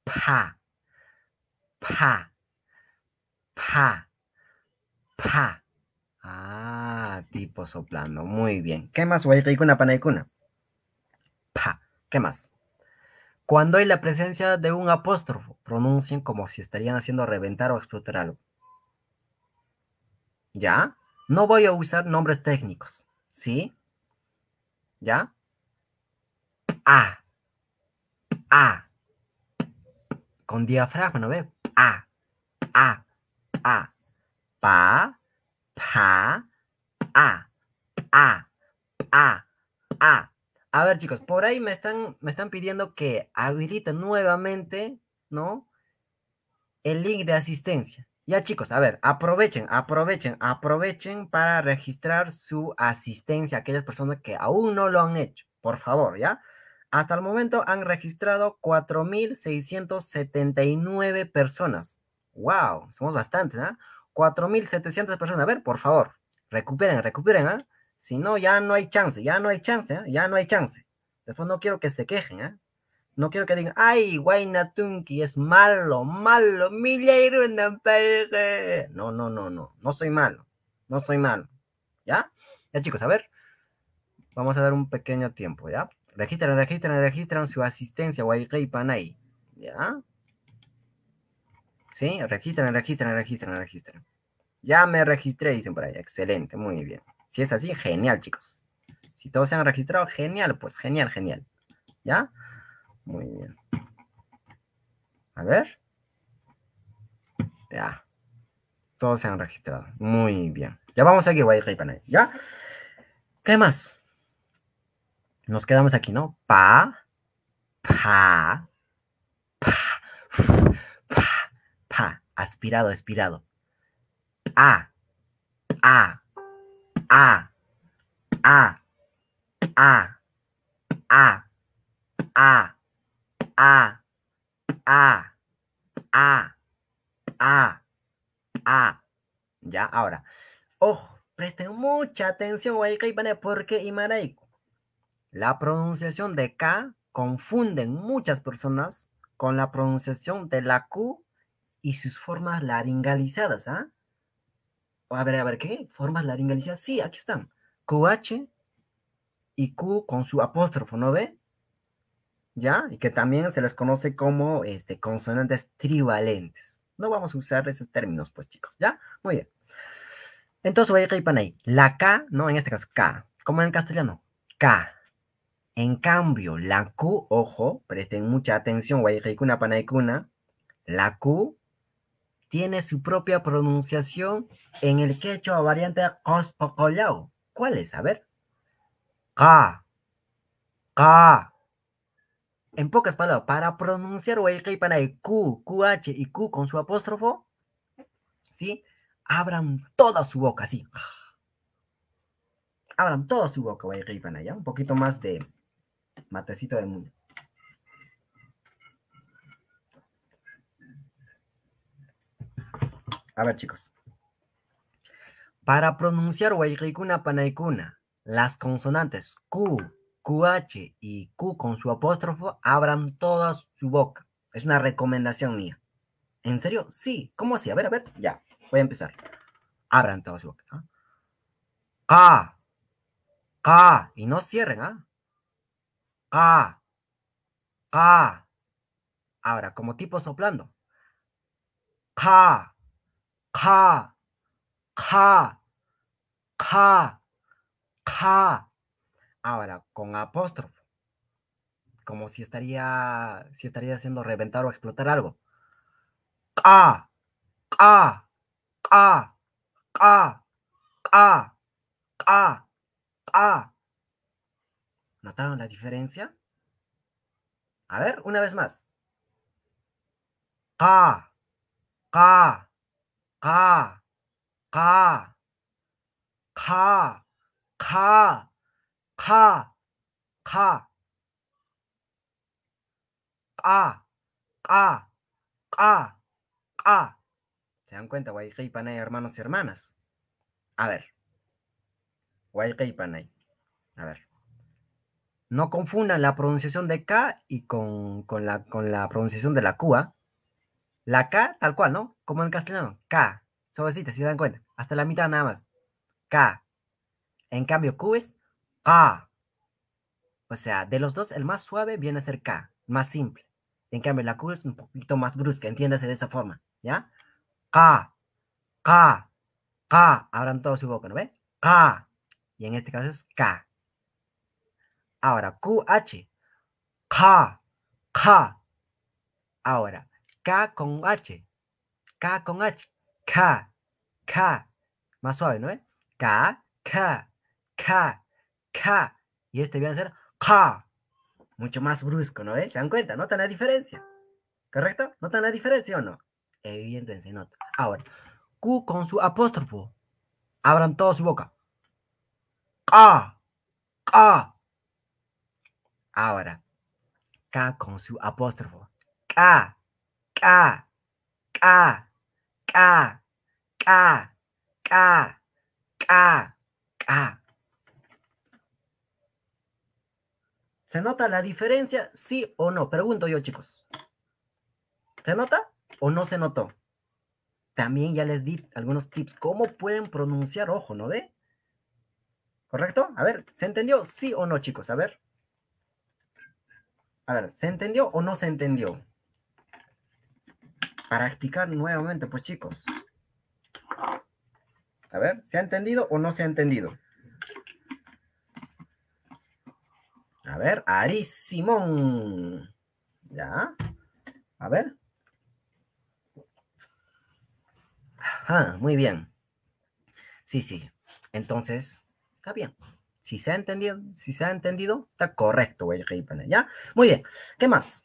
pa, pa, pa, pa. Ah, tipo soplando. Muy bien. ¿Qué más, una Panaycuna? Pa. ¿Qué más? Cuando hay la presencia de un apóstrofo, pronuncien como si estarían haciendo reventar o explotar algo. ¿Ya? No voy a usar nombres técnicos. ¿Sí? ¿Ya? a Ah con diafragma, ¿no ve? A, a, a, pa, pa, a, a, a, a. A ver, chicos, por ahí me están, me están pidiendo que habiliten nuevamente, ¿no? El link de asistencia. Ya chicos, a ver, aprovechen, aprovechen, aprovechen para registrar su asistencia aquellas personas que aún no lo han hecho, por favor, ¿ya? Hasta el momento han registrado 4.679 personas. ¡Wow! Somos bastantes, ¿ah? ¿eh? 4.700 personas. A ver, por favor, recuperen, recuperen, ¿ah? Si no, ya no hay chance, ya no hay chance, ¿ah? ya no hay chance. Después no quiero que se quejen, ¿ah? No quiero que digan, ay, Guaynatunki es malo, malo, No, no, no, no, no soy malo, no soy malo. ¿Ya? Ya chicos, a ver, vamos a dar un pequeño tiempo, ¿ya? Registran, registran, registran su asistencia, Panay. ¿Ya? ¿Sí? Registran, registran, registran, registran. Ya me registré, dicen por ahí. Excelente, muy bien. Si es así, genial, chicos. Si todos se han registrado, genial, pues genial, genial. ¿Ya? Muy bien. A ver. Ya. Todos se han registrado. Muy bien. Ya vamos a ir, Panay. ¿Ya? ¿Qué más? Nos quedamos aquí, ¿no? Pa, pa, pa, pa, pa, aspirado, aspirado. Ah. Ah. Ah. Ah. Ah. Ah. Ah. Ah. Ah. A. Ya, ahora. Ojo, presten mucha atención, Guayca y a porque Imanai. La pronunciación de K confunden muchas personas con la pronunciación de la Q y sus formas laringalizadas. ¿ah? A ver, a ver, ¿qué? Formas laringalizadas. Sí, aquí están. QH y Q con su apóstrofo, ¿no ve? ¿Ya? Y que también se les conoce como este, consonantes trivalentes. No vamos a usar esos términos, pues, chicos. ¿Ya? Muy bien. Entonces, voy a ir ahí. La K, ¿no? En este caso, K. Como en castellano, K. En cambio, la Q, ojo, presten mucha atención, Guayreicuna, Panaikuna, la Q tiene su propia pronunciación en el quechua variante lao. ¿Cuál es? A ver. Ka. Ka. En pocas palabras, para pronunciar Guayreicuna, Panay, Q, QH y Q con su apóstrofo, ¿sí? Abran toda su boca, así. Abran toda su boca, Guayreicuna, ¿ya? Un poquito más de Matecito del mundo. A ver, chicos. Para pronunciar Huayricuna Panaikuna, las consonantes Q, QH y Q con su apóstrofo abran toda su boca. Es una recomendación mía. ¿En serio? Sí. ¿Cómo así? A ver, a ver. Ya, voy a empezar. Abran toda su boca. K, Y no cierren, ¿ah? A. Ah, A. Ah. Ahora, como tipo soplando. Ka. Ka. Ka. Ka. Ka. Ahora, con apóstrofo. Como si estaría, si estaría haciendo reventar o explotar algo. Ka. Ka. Ka. Ka. Ka. Ka. Ka. ¿Notaron la diferencia? A ver, una vez más. Ka, ka, ka, ka, ka, ka, ka, ka, ka, ka, ka, ka. ¿Se dan cuenta, guayquipanay hermanos y hermanas? A ver. guayquipanay A ver. No confundan la pronunciación de K y con, la, pronunciación de la Q. ¿ah? La K tal cual, ¿no? Como en castellano, K. Suavecita, si se dan cuenta. Hasta la mitad nada más. K. En cambio, Q es K. O sea, de los dos, el más suave viene a ser K, más simple. En cambio, la Q es un poquito más brusca, entiéndase de esa forma, ¿ya? K, K, K. Abran todo su boca, ¿no ve? K. Y en este caso es K. Ahora, QH. K. K. Ahora, K con H. K con H. K. K. Más suave, ¿no? es? Eh? K. K. K. K. Y este viene a ser K. Mucho más brusco, ¿no? Eh? ¿Se dan cuenta? ¿Notan la diferencia? ¿Correcto? ¿Notan la diferencia o no? Evidentemente se nota. Ahora, Q con su apóstrofo. Abran toda su boca. K. K. Ahora, K con su apóstrofo. K, K, K, K, K, K, K, K. ¿Se nota la diferencia? Sí o no. Pregunto yo, chicos. ¿Se nota o no se notó? También ya les di algunos tips. ¿Cómo pueden pronunciar? Ojo, ¿no ve? ¿Correcto? A ver, ¿se entendió? Sí o no, chicos. A ver. A ver, ¿se entendió o no se entendió? Para explicar nuevamente, pues chicos. A ver, ¿se ha entendido o no se ha entendido? A ver, Ari Simón. Ya. A ver. Ajá, muy bien. Sí, sí. Entonces, está bien. Si se ha entendido, si se ha entendido, está correcto, güey, ¿ya? Muy bien, ¿qué más?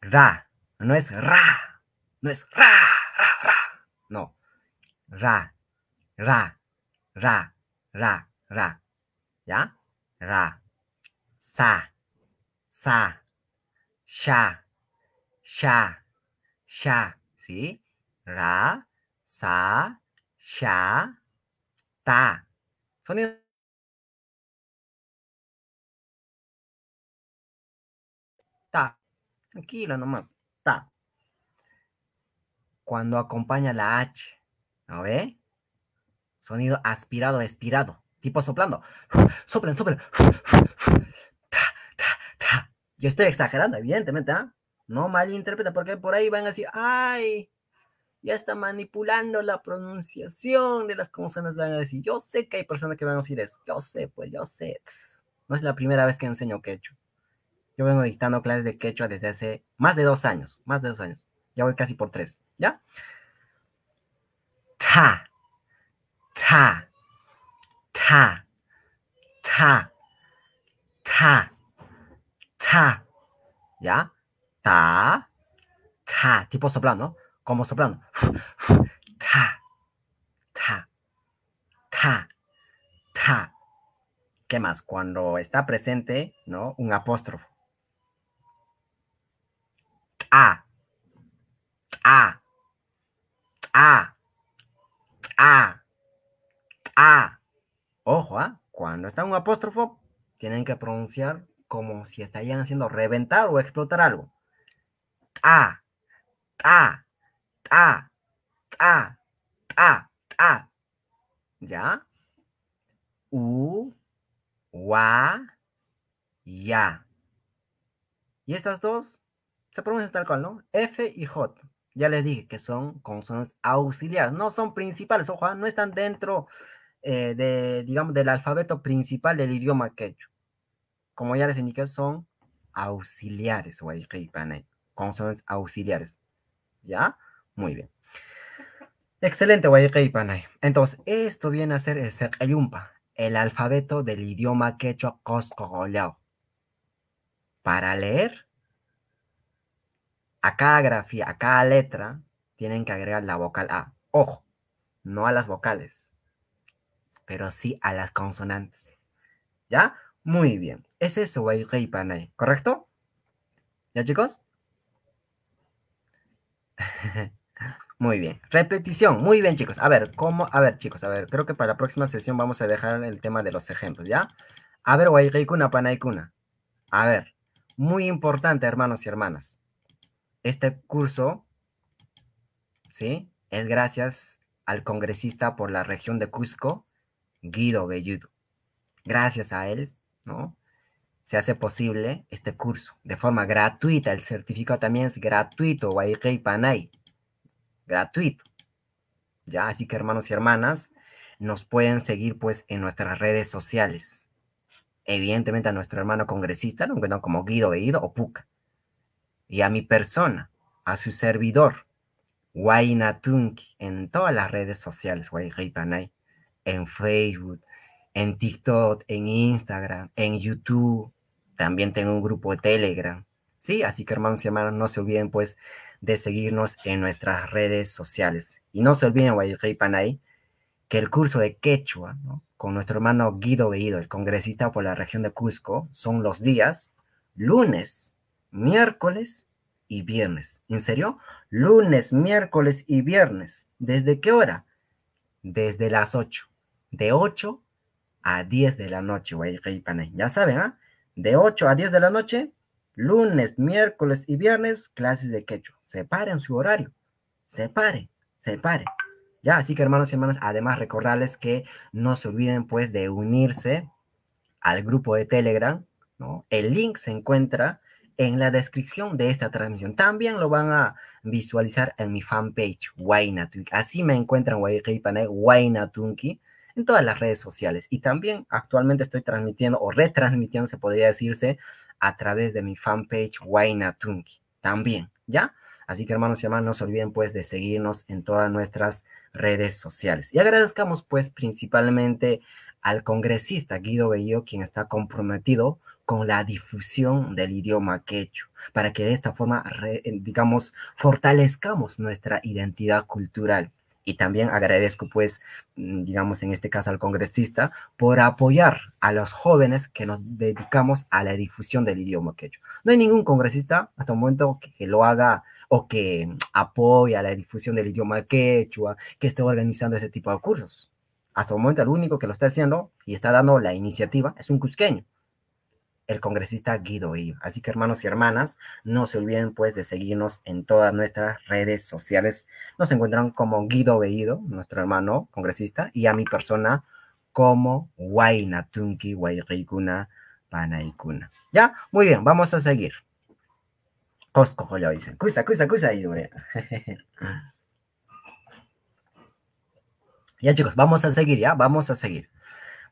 Ra, no es ra, no es ra, ra, ra, no. Ra, ra, ra, ra, ra, ¿ya? Ra, sa, sa, sha, sha, sha, ¿sí? Ra, sa, sha, ta. Sonido Tranquila nomás. Ta. Cuando acompaña la H, ¿no ve? Sonido aspirado, expirado, tipo soplando. Soplen, soplen. Yo estoy exagerando, evidentemente, ¿ah? No malinterpreta, porque por ahí van a decir, ay, ya está manipulando la pronunciación de las consonantes, van a decir, yo sé que hay personas que van a decir eso, yo sé, pues yo sé, no es la primera vez que enseño quechua. Yo vengo dictando clases de quechua desde hace más de dos años, más de dos años. Ya voy casi por tres, ¿ya? Ta, ta, ta, ta, ta, ta, ¿ya? Ta, ta, tipo soplando, como soplando. Ta, ta, ta, ta. ¿Qué más? Cuando está presente, ¿no? Un apóstrofo a, a, a, a, a. Ojo, ¿ah? cuando está un apóstrofo, tienen que pronunciar como si estarían haciendo reventar o explotar algo. A, a, a, a, a, ¿Ya? U, wa, ya. Y estas dos se pronuncia tal cual, ¿no? F y J. Ya les dije que son consonantes auxiliares, no son principales, ojo, ah, no están dentro eh, de, digamos, del alfabeto principal del idioma quechua. Como ya les indiqué, son auxiliares, consonantes auxiliares. ¿Ya? Muy bien. Excelente, Panay. Entonces, esto viene a ser el el alfabeto del idioma quechua Coscogolao. Para leer, a cada grafía, a cada letra, tienen que agregar la vocal A. Ojo, no a las vocales, pero sí a las consonantes. ¿Ya? Muy bien. Ese es y Panay, ¿correcto? ¿Ya chicos? Muy bien. Repetición. Muy bien, chicos. A ver, ¿cómo? A ver, chicos, a ver, creo que para la próxima sesión vamos a dejar el tema de los ejemplos, ¿ya? A ver, Panay, Kuna. A ver, muy importante, hermanos y hermanas. Este curso, ¿sí? Es gracias al congresista por la región de Cusco, Guido Belludo. Gracias a él, ¿no? Se hace posible este curso de forma gratuita. El certificado también es gratuito, y Panay. Gratuito. Ya, así que hermanos y hermanas, nos pueden seguir pues en nuestras redes sociales. Evidentemente a nuestro hermano congresista, aunque no como Guido Belludo o Puca y a mi persona, a su servidor, Wainatunk, en todas las redes sociales, Panay. en Facebook, en TikTok, en Instagram, en YouTube. También tengo un grupo de Telegram. Sí, así que hermanos y hermanas, no se olviden pues de seguirnos en nuestras redes sociales. Y no se olviden, Panay, que el curso de Quechua, con nuestro hermano Guido Veído, el congresista por la región de Cusco, son los días lunes, miércoles y viernes. ¿En serio? lunes, miércoles y viernes. ¿Desde qué hora? Desde las 8. De 8 a 10 de la noche, Ya saben, ¿ah? De 8 a 10 de la noche, lunes, miércoles y viernes, clases de quechua. Separen su horario. Separen, separen. Ya, así que hermanos y hermanas, además recordarles que no se olviden pues de unirse al grupo de Telegram, ¿no? El link se encuentra en la descripción de esta transmisión. También lo van a visualizar en mi fanpage, Tunki. Así me encuentran Wairipanay, Tunki en todas las redes sociales. Y también actualmente estoy transmitiendo o retransmitiendo, se podría decirse, a través de mi fanpage, Tunki También, ¿ya? Así que hermanos y hermanas, no se olviden pues de seguirnos en todas nuestras redes sociales. Y agradezcamos pues principalmente al congresista Guido Bello, quien está comprometido con la difusión del idioma quechua, para que de esta forma, eh, digamos, fortalezcamos nuestra identidad cultural. Y también agradezco, pues, mm, digamos, en este caso al congresista, por apoyar a los jóvenes que nos dedicamos a la difusión del idioma quechua. No hay ningún congresista hasta el momento que, lo haga o que mm, apoye a la difusión del idioma quechua, que esté organizando ese tipo de cursos. Hasta el momento el único que lo está haciendo y está dando la iniciativa es un cusqueño el congresista Guido Veído. Así que hermanos y hermanas, no se olviden pues de seguirnos en todas nuestras redes sociales. Nos encuentran como Guido Veído, nuestro hermano congresista, y a mi persona como Huayna Tunki Huayrikuna Panaikuna. Ya, muy bien, vamos a seguir. Cosco ya dicen. Cusa, cusa, cusa. Ya chicos, vamos a seguir, ya, vamos a seguir.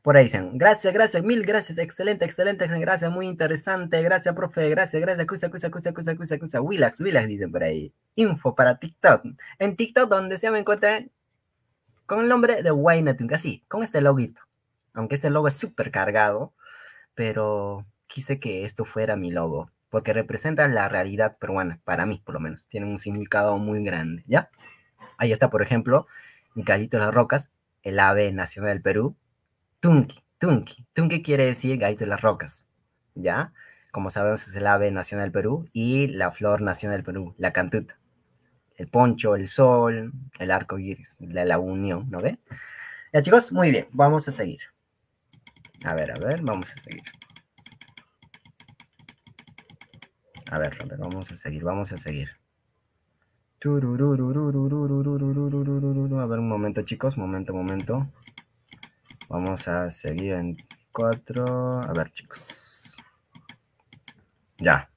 Por ahí dicen, gracias, gracias, mil gracias, excelente, excelente, gracias, muy interesante, gracias, profe, gracias, gracias, cusa, cusa, cusa, Willax, Willax, dicen por ahí. Info para TikTok. En TikTok, donde se me encuentran con el nombre de Wainatun, así, con este loguito. Aunque este logo es súper cargado, pero quise que esto fuera mi logo, porque representa la realidad peruana, para mí, por lo menos. Tiene un significado muy grande, ¿ya? Ahí está, por ejemplo, mi de las Rocas, el ave nacional del Perú, Tunki. Tunki. Tunki quiere decir gaito de las rocas, ¿ya? Como sabemos es el ave nacional del Perú y la flor nacional del Perú, la cantuta. El poncho, el sol, el arco iris, la, la unión, ¿no ve? Ya chicos, muy bien, vamos a seguir. A ver, a ver, vamos a seguir. A ver, a ver, vamos a seguir, vamos a seguir. A ver, un momento, chicos, momento, momento. Vamos a seguir en cuatro, A ver, chicos. Ya.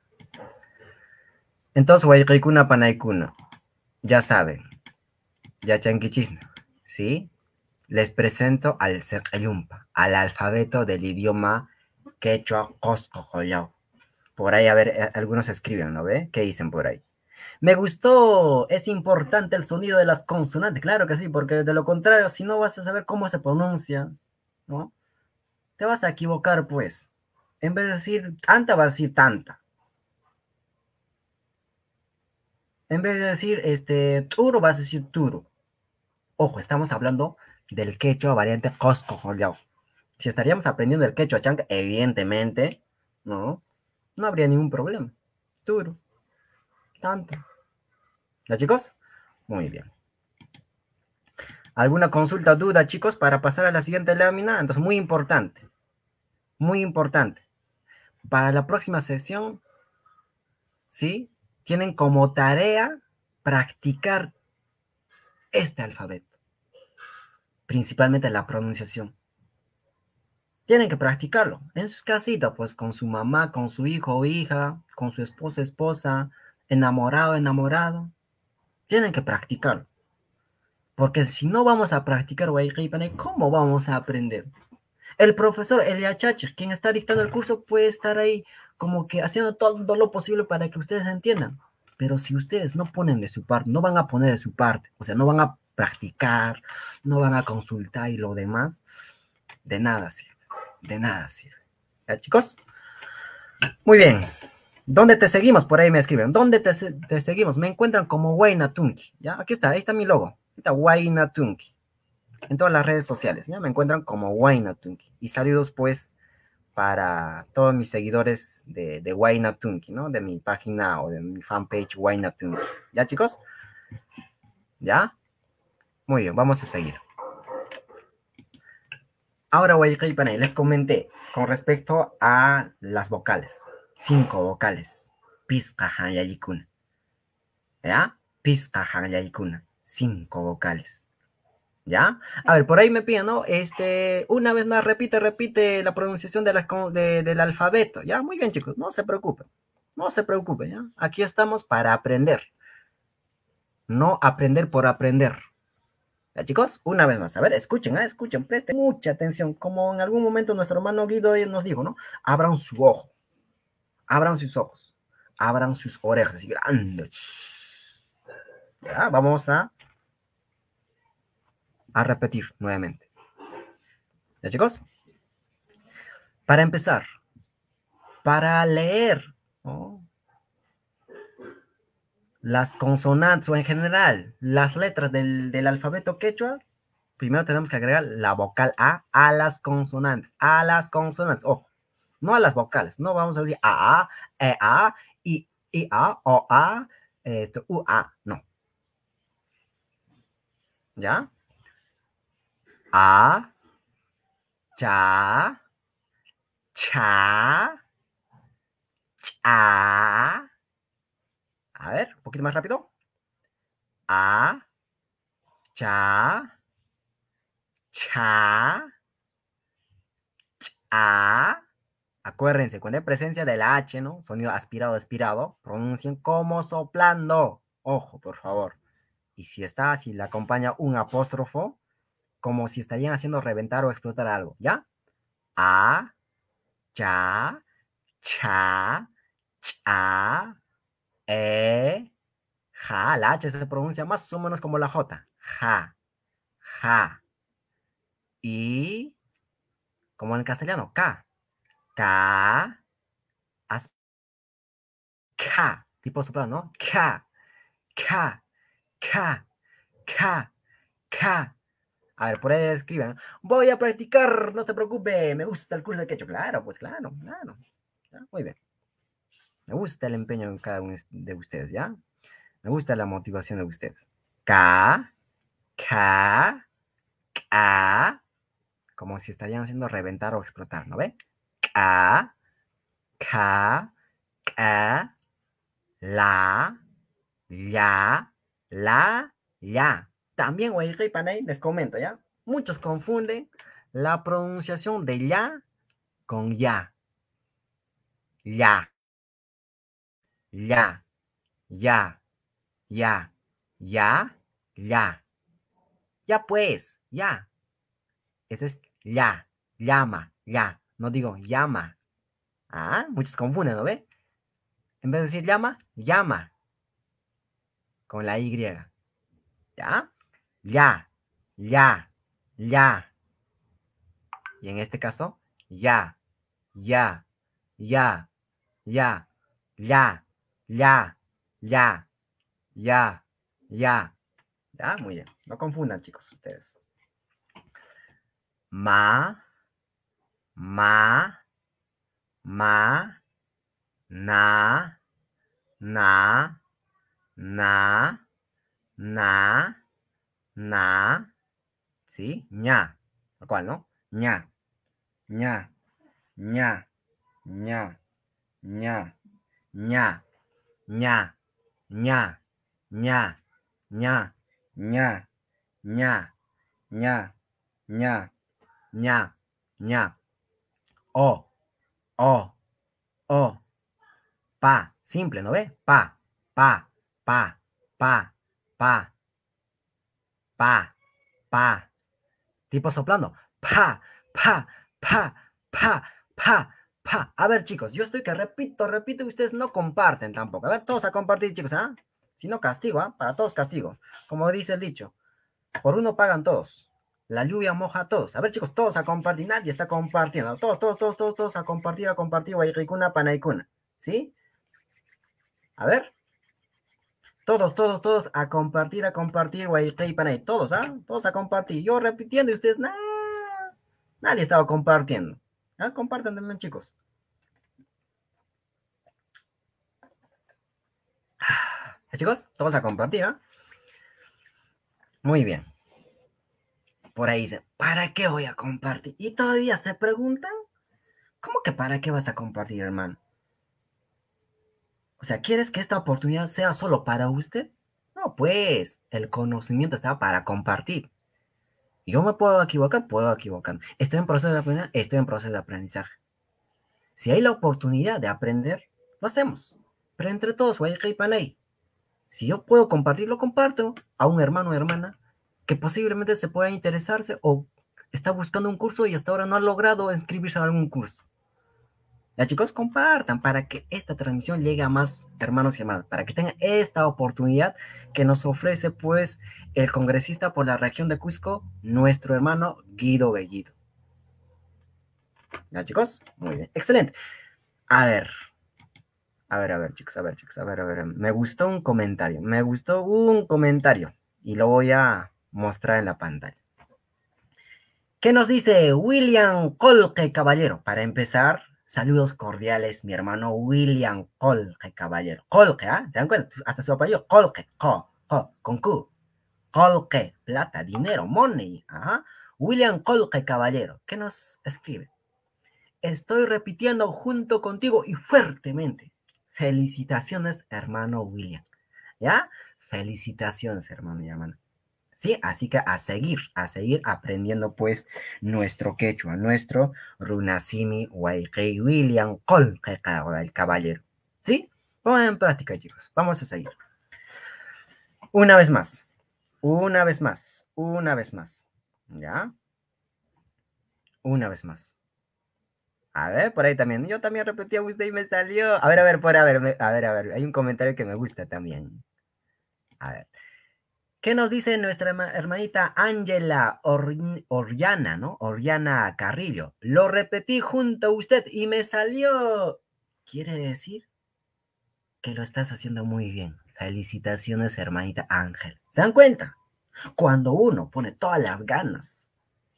Entonces, una Panaikuna. Ya saben. Ya chanquichisna. ¿Sí? Les presento al yumpa al alfabeto del idioma quechua joyao. Por ahí, a ver, eh, algunos escriben, ¿no ve? ¿Qué dicen por ahí? Me gustó, es importante el sonido de las consonantes, claro que sí, porque de lo contrario, si no vas a saber cómo se pronuncia, ¿no? Te vas a equivocar, pues. En vez de decir tanta, vas a decir tanta. En vez de decir este turo, vas a decir turo. Ojo, estamos hablando del quechua variante Costco, Si estaríamos aprendiendo el quechua chanca, evidentemente, ¿no? No habría ningún problema. Turo. Tanto. ¿Ya chicos? Muy bien. ¿Alguna consulta, duda, chicos, para pasar a la siguiente lámina? Entonces, muy importante. Muy importante. Para la próxima sesión, ¿sí? Tienen como tarea practicar este alfabeto. Principalmente la pronunciación. Tienen que practicarlo en sus casitas, pues con su mamá, con su hijo o hija, con su esposa, esposa, enamorado, enamorado tienen que practicar, Porque si no vamos a practicar ¿cómo vamos a aprender? El profesor Eliachache, quien está dictando el curso, puede estar ahí como que haciendo todo lo posible para que ustedes entiendan. Pero si ustedes no ponen de su parte, no van a poner de su parte, o sea, no van a practicar, no van a consultar y lo demás, de nada sirve. De nada sirve. ¿Ya, chicos? Muy bien. ¿Dónde te seguimos? Por ahí me escriben. ¿Dónde te, seguimos? Me encuentran como Huayna Tunki. ¿ya? Aquí está, ahí está mi logo. está En todas las redes sociales, ¿ya? Me encuentran como Huayna Y saludos, pues, para todos mis seguidores de, de ¿no? De mi página o de mi fanpage Huayna ¿Ya, chicos? ¿Ya? Muy bien, vamos a seguir. Ahora, Huaycay les comenté con respecto a las vocales cinco vocales. y yalikuna. ¿Ya? y cuna Cinco vocales. ¿Ya? A ver, por ahí me piden, ¿no? Este, una vez más, repite, repite la pronunciación de del alfabeto. Ya, muy bien, chicos, no se preocupen. No se preocupen, ¿ya? Aquí estamos para aprender. No aprender por aprender. ¿Ya, chicos? Una vez más, a ver, escuchen, ¿eh? escuchen, presten mucha atención. Como en algún momento nuestro hermano Guido nos dijo, ¿no? Abran su ojo abran sus ojos, abran sus orejas y grandes. vamos a, repetir nuevamente. ¿Ya chicos? Para empezar, para leer las consonantes o en general las letras del, del alfabeto quechua, primero tenemos que agregar la vocal A a las consonantes, a las consonantes, ojo no a las vocales, no vamos a decir a, a, e, a, i, i, a, o, a, esto, u, a, no. ¿Ya? A, cha, cha, cha. A ver, un poquito más rápido. A, cha, cha, cha. Acuérdense, cuando hay presencia de la H, ¿no? Sonido aspirado, aspirado, pronuncien como soplando. Ojo, por favor. Y si está, así, le acompaña un apóstrofo, como si estarían haciendo reventar o explotar algo, ¿ya? A, cha, cha, cha, e, ja. La H se pronuncia más o menos como la J. Ja, ja. Y, como en el castellano, K. Ka, As, ka. Tipo soprano, ¿no? Ka. Ka. Ka. Ka. Ka. A ver, por ahí escriban. Voy a practicar, no se preocupe. Me gusta el curso de hecho, Claro, pues claro, claro. Muy bien. Me gusta el empeño en cada uno de ustedes, ¿ya? Me gusta la motivación de ustedes. ka, ka, ka, Como si estarían haciendo reventar o explotar, ¿no ve? a, ka, ka, la, ya, la, ya. También, güey, Panay, les comento, ¿ya? Muchos confunden la pronunciación de ya con ya. Ya. Ya. Ya. Ya. Ya. Ya. Ya pues. Ya. Ese es ya. Llama. Ya. No digo llama. Ah, muchos confunden, ¿no ve? En vez de decir llama, llama. Con la Y. ¿Ya? Ya, ya, ya. Y en este caso, ya, ya, ya, ya, ya, ya, ya, ya, ya. Ya, muy bien. No confundan, chicos, ustedes. Ma. má má ná ná ná ná ná sí nhà tal nó nhà nhà nhà nhà nhà nhà nhà nhà nhà nhà nhà nhà nhà nhà ña ña ña O, O, O. Pa, simple, ¿no ve? Pa, pa, pa, pa, pa. Pa, pa. Tipo soplando. Pa, pa, pa, pa, pa, pa. A ver, chicos, yo estoy que repito, repito y ustedes no comparten tampoco. A ver, todos a compartir, chicos, ¿ah? Si no, castigo, ¿ah? Para todos castigo. Como dice el dicho, por uno pagan todos. La lluvia moja a todos. A ver, chicos, todos a compartir. Nadie está compartiendo. Todos, todos, todos, todos, todos a compartir, a compartir. y panaycuna ¿Sí? A ver. Todos, todos, todos a compartir, a compartir, para Panay. Todos, ¿ah? Todos a compartir. Yo repitiendo y ustedes, nada. Nadie estaba compartiendo. ¿Ah? Compartan también, chicos. Ah, chicos, todos a compartir, ¿ah? Muy bien por ahí dice, ¿para qué voy a compartir? Y todavía se preguntan, ¿cómo que para qué vas a compartir, hermano? O sea, ¿quieres que esta oportunidad sea solo para usted? No, pues, el conocimiento está para compartir. Yo me puedo equivocar, puedo equivocarme. Estoy en proceso de aprendizaje, estoy en proceso de aprendizaje. Si hay la oportunidad de aprender, lo hacemos. Pero entre todos, ley? Si yo puedo compartir, lo comparto. A un hermano o hermana que posiblemente se pueda interesarse o está buscando un curso y hasta ahora no ha logrado inscribirse a algún curso. Ya chicos, compartan para que esta transmisión llegue a más hermanos y hermanas, para que tengan esta oportunidad que nos ofrece pues el congresista por la región de Cusco, nuestro hermano Guido Bellido. Ya chicos, muy bien, excelente. A ver, a ver, a ver chicos, a ver chicos, a ver, a ver, me gustó un comentario, me gustó un comentario y lo voy a Mostrar en la pantalla. ¿Qué nos dice William Colque Caballero? Para empezar, saludos cordiales, mi hermano William Colque Caballero. Colque, ¿ah? ¿Se dan cuenta? Hasta su apellido, Colque, co, co, con Q. Colque, plata, dinero, money. William Colque Caballero, ¿qué nos escribe? Estoy repitiendo junto contigo y fuertemente. Felicitaciones, hermano William. ¿Ya? Felicitaciones, hermano y hermana. ¿sí? Así que a seguir, a seguir aprendiendo pues nuestro quechua, nuestro runasimi waikei william el caballero, ¿sí? Pongan en práctica, chicos, vamos a seguir. Una vez más, una vez más, una vez más, ¿ya? Una vez más. A ver, por ahí también. Yo también repetí a usted y me salió. A ver, a ver, por a ver, a ver, a ver. Hay un comentario que me gusta también. A ver. ¿Qué nos dice nuestra hermanita Ángela Oriana, ¿no? Oriana Carrillo. Lo repetí junto a usted y me salió. Quiere decir que lo estás haciendo muy bien. Felicitaciones, hermanita Ángel. ¿Se dan cuenta? Cuando uno pone todas las ganas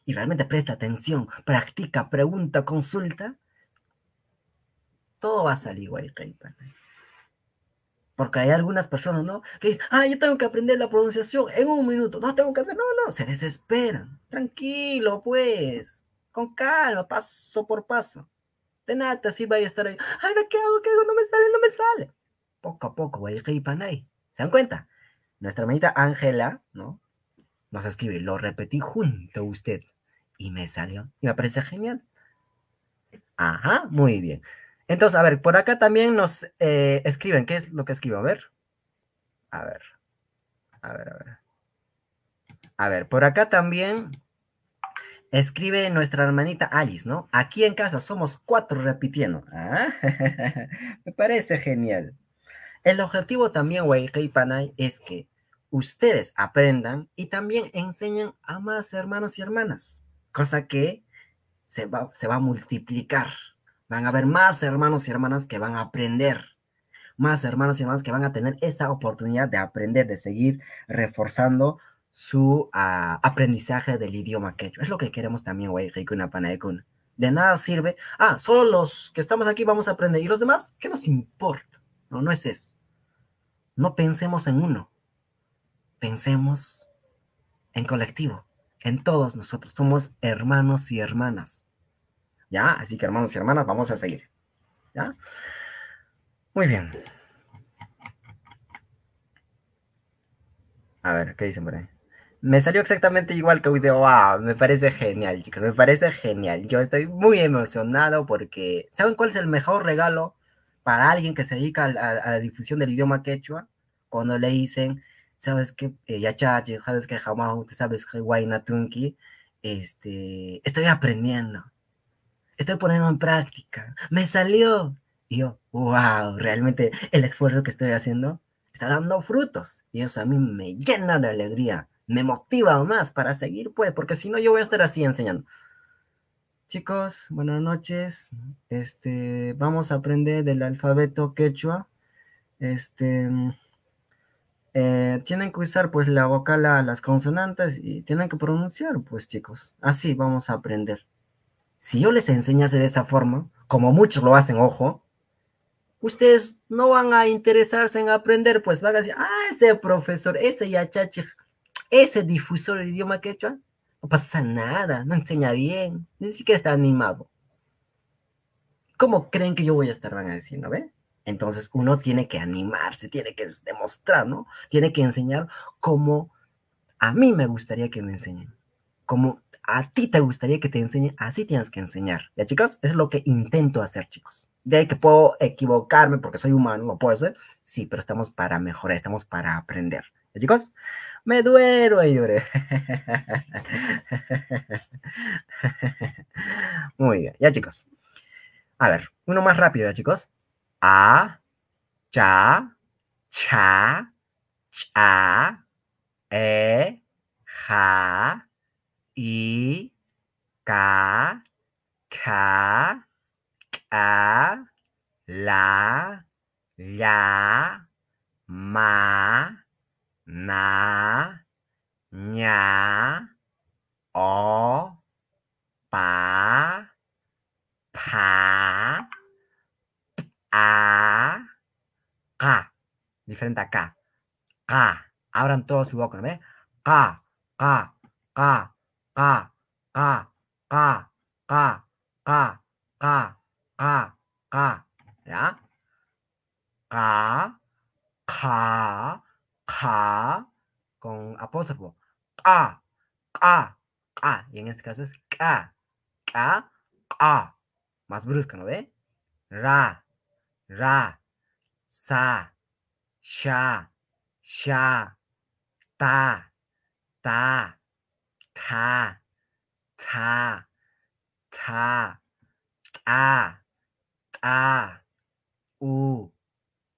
y realmente presta atención, practica, pregunta, consulta, todo va a salir igual que porque hay algunas personas, ¿no? Que dicen, ah, yo tengo que aprender la pronunciación en un minuto, no tengo que hacer, no, no, se desesperan. Tranquilo, pues, con calma, paso por paso. De nada, así vaya a estar ahí, ay, ¿qué hago? ¿Qué hago? No me sale, no me sale. Poco a poco, a para ahí. ¿Se dan cuenta? Nuestra hermanita Ángela, ¿no? Nos escribe, lo repetí junto a usted. Y me salió, y me parece genial. Ajá, muy bien. Entonces, a ver, por acá también nos eh, escriben. ¿Qué es lo que escribo? A ver. A ver. A ver, a ver. por acá también escribe nuestra hermanita Alice, ¿no? Aquí en casa somos cuatro repitiendo. Ah, me parece genial. El objetivo también, Waikei Panay, es que ustedes aprendan y también enseñen a más hermanos y hermanas, cosa que se se va a multiplicar. Van a haber más hermanos y hermanas que van a aprender, más hermanos y hermanas que van a tener esa oportunidad de aprender, de seguir reforzando su ah, aprendizaje del idioma quechua. Es lo que queremos también, güey, Rikuna De nada sirve. Ah, solo los que estamos aquí vamos a aprender. ¿Y los demás? ¿Qué nos importa? No, no es eso. No pensemos en uno. Pensemos en colectivo. En todos nosotros. Somos hermanos y hermanas. ¿ya? Así que hermanos y hermanas, vamos a seguir, ¿ya? Muy bien. A ver, ¿qué dicen por ahí? Me salió exactamente igual que hoy wow, me parece genial, chicos, me parece genial. Yo estoy muy emocionado porque, ¿saben cuál es el mejor regalo para alguien que se dedica a, la difusión del idioma quechua? Cuando le dicen, ¿sabes qué? Eh, Yachache, ¿sabes qué? Jamás, ¿sabes qué? Guaynatunki, este, estoy aprendiendo estoy poniendo en práctica, me salió. Y yo, wow, realmente el esfuerzo que estoy haciendo está dando frutos. Y eso a mí me llena de alegría, me motiva más para seguir, pues, porque si no yo voy a estar así enseñando. Chicos, buenas noches. Este, vamos a aprender del alfabeto quechua. Este, eh, tienen que usar pues la vocal a las consonantes y tienen que pronunciar, pues chicos. Así vamos a aprender. Si yo les enseñase de esa forma, como muchos lo hacen, ojo, ustedes no van a interesarse en aprender, pues van a decir, ah, ese profesor, ese yachache, ese difusor de idioma quechua, ah, no pasa nada, no enseña bien, ni siquiera está animado. ¿Cómo creen que yo voy a estar? Van a decir, ¿no ve? Entonces uno tiene que animarse, tiene que demostrar, ¿no? Tiene que enseñar como a mí me gustaría que me enseñen, como a ti te gustaría que te enseñe, así tienes que enseñar. ¿Ya, chicos? Es lo que intento hacer, chicos. De ahí que puedo equivocarme porque soy humano, ¿no puedo hacer. Sí, pero estamos para mejorar, estamos para aprender. ¿Ya, chicos? Me duero y lloré. Muy bien, ya, chicos. A ver, uno más rápido, ya, chicos. A, cha, cha, cha, e, ja, i, ka, ka, ka, la, ya, ma, na, ña, o, pa, pa, a, ka. Diferente a ka. Abran todos su boca, ¿no ve? a, a, a, a, a, a, a, a, ¿ya? A, con apóstrofo, a, a, a, y en este caso es ca, más brusca, ¿no ve? Ra, ra, sa, sha, sha, ta, ta, ta, ta, ta, ta, ta, u,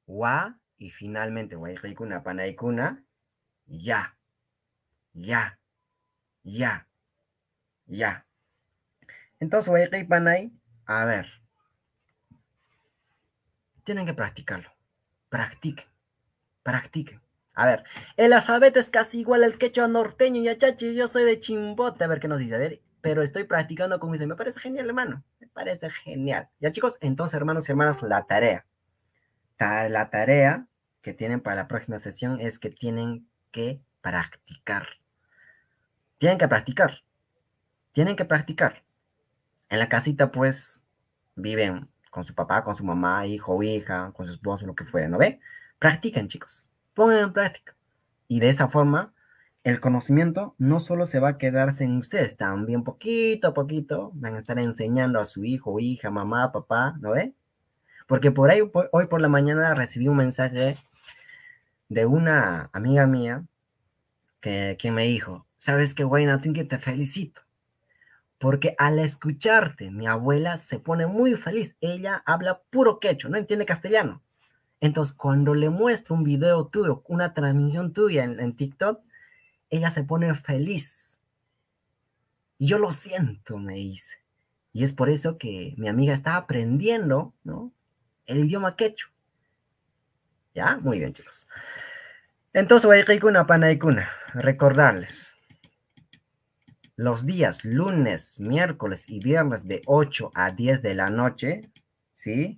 wa, y finalmente y panaicuna, ya, ya, ya, ya. Entonces, guayric, panay, a ver, tienen que practicarlo, practiquen, practiquen. A ver, el alfabeto es casi igual al quechua norteño y chachi Yo soy de chimbote. A ver qué nos dice. A ver, pero estoy practicando con mis. Me parece genial, hermano. Me parece genial. Ya, chicos, entonces, hermanos y hermanas, la tarea. la tarea que tienen para la próxima sesión es que tienen que practicar. Tienen que practicar. Tienen que practicar. En la casita, pues, viven con su papá, con su mamá, hijo, hija, con su esposo, lo que fuera, ¿no ve? Practiquen, chicos pongan en práctica. Y de esa forma, el conocimiento no solo se va a quedarse en ustedes, también poquito a poquito van a estar enseñando a su hijo, hija, mamá, papá, ¿no ve? Porque por ahí, hoy por la mañana recibí un mensaje de una amiga mía que, me dijo, sabes qué, Guaynatín, que te felicito. Porque al escucharte, mi abuela se pone muy feliz. Ella habla puro quecho, no entiende castellano. Entonces, cuando le muestro un video tuyo, una transmisión tuya en, TikTok, ella se pone feliz. Y yo lo siento, me dice. Y es por eso que mi amiga está aprendiendo, ¿no? El idioma quechua. ¿Ya? Muy bien, chicos. Entonces, y Panaikuna, recordarles. Los días lunes, miércoles y viernes de 8 a 10 de la noche, ¿sí?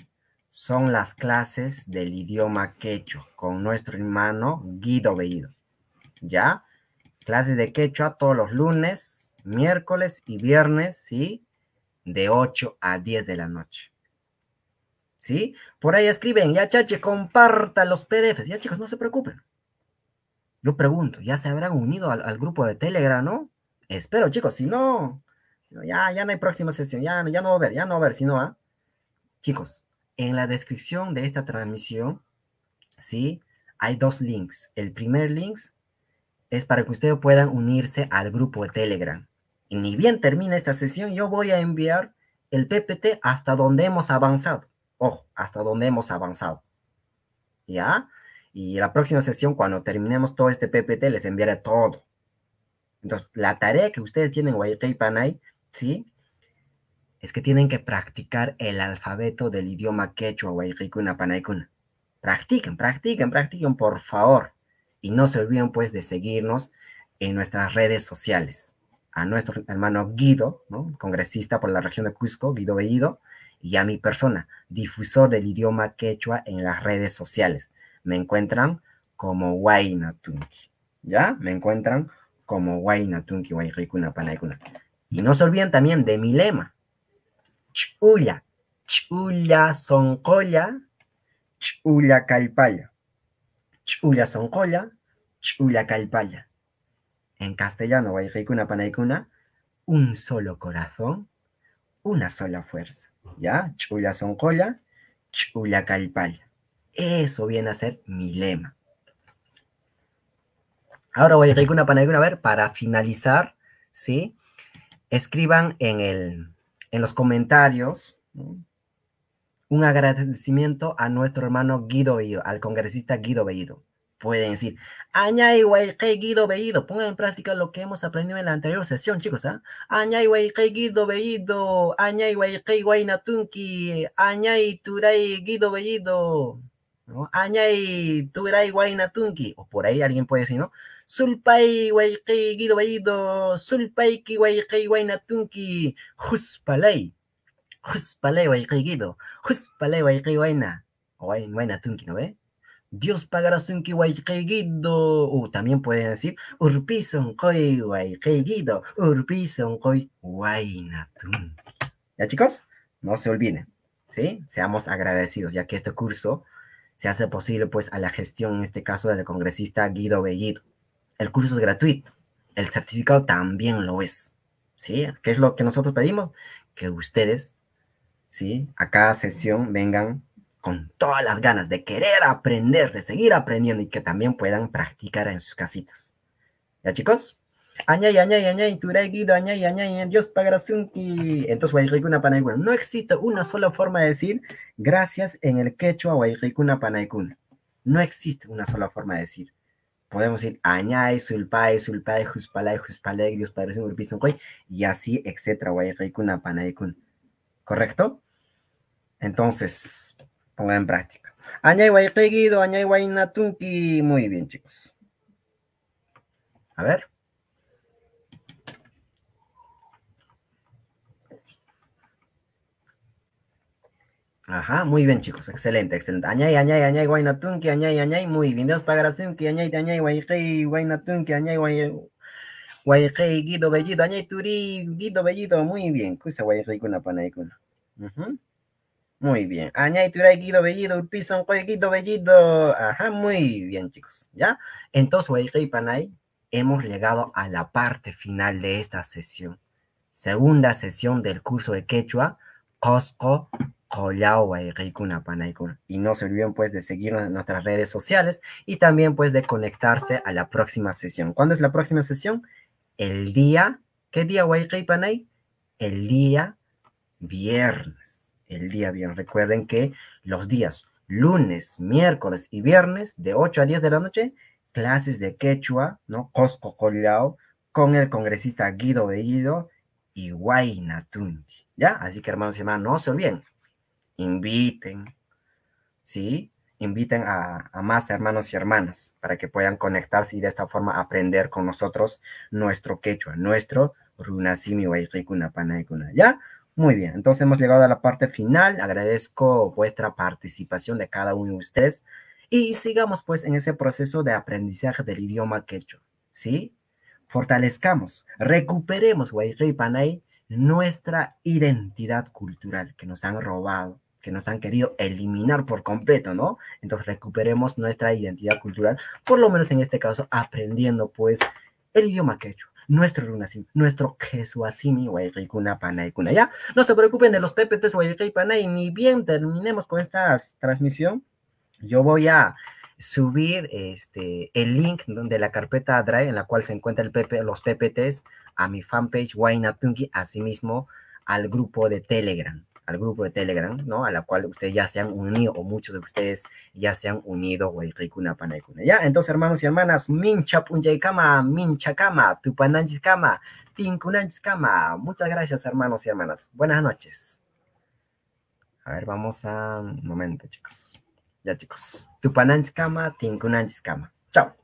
son las clases del idioma quechua con nuestro hermano Guido Bellido. ¿Ya? Clases de quechua todos los lunes, miércoles y viernes, ¿sí? De 8 a 10 de la noche. ¿Sí? Por ahí escriben, ya chache, compartan los PDFs. Ya chicos, no se preocupen. Yo pregunto, ¿ya se habrán unido al, grupo de Telegram, no? Espero, chicos, si no, ya, ya no hay próxima sesión, ya, ya no va a ver, ya no va a ver, si no, ¿ah? Chicos, en la descripción de esta transmisión, ¿sí? Hay dos links. El primer link es para que ustedes puedan unirse al grupo de Telegram. Y ni bien termina esta sesión, yo voy a enviar el PPT hasta donde hemos avanzado. Ojo, hasta donde hemos avanzado. ¿Ya? Y la próxima sesión, cuando terminemos todo este PPT, les enviaré todo. Entonces, la tarea que ustedes tienen, Guayaquil Panay, ¿sí? es que tienen que practicar el alfabeto del idioma quechua, una panaicuna. Practiquen, practiquen, practiquen, por favor. Y no se olviden, pues, de seguirnos en nuestras redes sociales. A nuestro hermano Guido, ¿no? congresista por la región de Cusco, Guido Bellido, y a mi persona, difusor del idioma quechua en las redes sociales. Me encuentran como Huaynatunki. ¿Ya? Me encuentran como Huaynatunki, una panaicuna. Y no se olviden también de mi lema, ch'ulla, ch'ulla Ch'ula ch'ulla calpalla, ch'ulla cola. ch'ulla calpalla. En castellano, guayreikuna panaikuna, un solo corazón, una sola fuerza, ¿ya? son cola. ch'ulla calpalla. Eso viene a ser mi lema. Ahora voy a una a ver, para finalizar, ¿sí? Escriban en el, en los comentarios. Un agradecimiento a nuestro hermano Guido Bellido, al congresista Guido Bellido. Pueden decir, Añay Guido Bellido, pongan en práctica lo que hemos aprendido en la anterior sesión, chicos. ¿ah? Añay Guido Bellido, Añay Guaynatunki, Añay Turay Guido Bellido. ¿no? y turay tunki o por ahí alguien puede decir, ¿no? Sulpay guayqi guido bayido, sulpay ki tunki guaynatunki, juspalay, juspalay guayqi guido, juspalay guayna, tunki ¿no ve? Dios pagará sunki guayqeguido. O uh, también pueden decir, urpison koi guayqeguido, urpison koi tun ¿Ya chicos? No se olviden, ¿sí? Seamos agradecidos, ya que este curso se hace posible pues a la gestión, en este caso del congresista Guido Bellido. El curso es gratuito, el certificado también lo es, ¿sí? ¿Qué es lo que nosotros pedimos? Que ustedes, ¿sí? A cada sesión vengan con todas las ganas de querer aprender, de seguir aprendiendo y que también puedan practicar en sus casitas. ¿Ya chicos? Añay, añay, añay, turay guido, añay, añay, Dios pagarasunki. Entonces, guayricuna panaikuna. No existe una sola forma de decir gracias en el quechua huayricuna panaikuna. No existe una sola forma de decir. Podemos decir añay, sulpay, sulpay, juspalay, juspalay, Dios pagarasun, urpizun, y así, etcétera, huayricuna panaikuna. ¿Correcto? Entonces, pongan en práctica. Añay, guido, añay, natunki Muy bien, chicos. A ver. Ajá, muy bien, chicos. Excelente, excelente. Añay, añay, añay, guainatunki, añay, añay. Muy bien. Dios que añay, añay, guayrey, guainatunki, añay, guayrey, guido bellito, añay, turi, guido bellito. Muy bien. Cuisa guayrey, kuna mhm, Muy bien. Añay, turay, guido bellito, urpison, un guido bellito. Ajá, muy bien, chicos. ¿Ya? Entonces, guayrey, panay, hemos llegado a la parte final de esta sesión. Segunda sesión del curso de quechua, Cosco y no se olviden pues de seguir nuestras redes sociales y también pues de conectarse a la próxima sesión. ¿Cuándo es la próxima sesión? El día, ¿qué día Panay? El día viernes, el día viernes. Recuerden que los días lunes, miércoles y viernes de 8 a 10 de la noche, clases de quechua, ¿no? Cosco Jollao con el congresista Guido Bellido y Guayna ¿Ya? Así que hermanos y hermanas, no se olviden, inviten, ¿sí? Inviten a, más hermanos y hermanas para que puedan conectarse y de esta forma aprender con nosotros nuestro quechua, nuestro runasimi y panaikuna, ¿ya? Muy bien, entonces hemos llegado a la parte final. Agradezco vuestra participación de cada uno de ustedes y sigamos pues en ese proceso de aprendizaje del idioma quechua, ¿sí? Fortalezcamos, recuperemos, Guayrey Panay, nuestra identidad cultural que nos han robado, que nos han querido eliminar por completo, ¿no? Entonces recuperemos nuestra identidad cultural, por lo menos en este caso aprendiendo pues el idioma quechua nuestro runasim, nuestro quesuasimi, guayreikuna, pana y ya. No se preocupen de los PPTs, guayreikay, ni bien terminemos con esta transmisión, yo voy a subir este, el link de la carpeta Drive en la cual se encuentra el PP, los PPTs a mi fanpage así asimismo al grupo de Telegram al grupo de Telegram, ¿no? A la cual ustedes ya se han unido, o muchos de ustedes ya se han unido, O el Huaycuna panaikuna. Ya, entonces, hermanos y hermanas, Mincha Punjaykama, Mincha Kama, Tupananchis Kama, Tinkunanjis Kama. Muchas gracias, hermanos y hermanas. Buenas noches. A ver, vamos a. Un momento, chicos. Ya, chicos. Tupananchis Kama, Tinkunanjis Kama. Chao.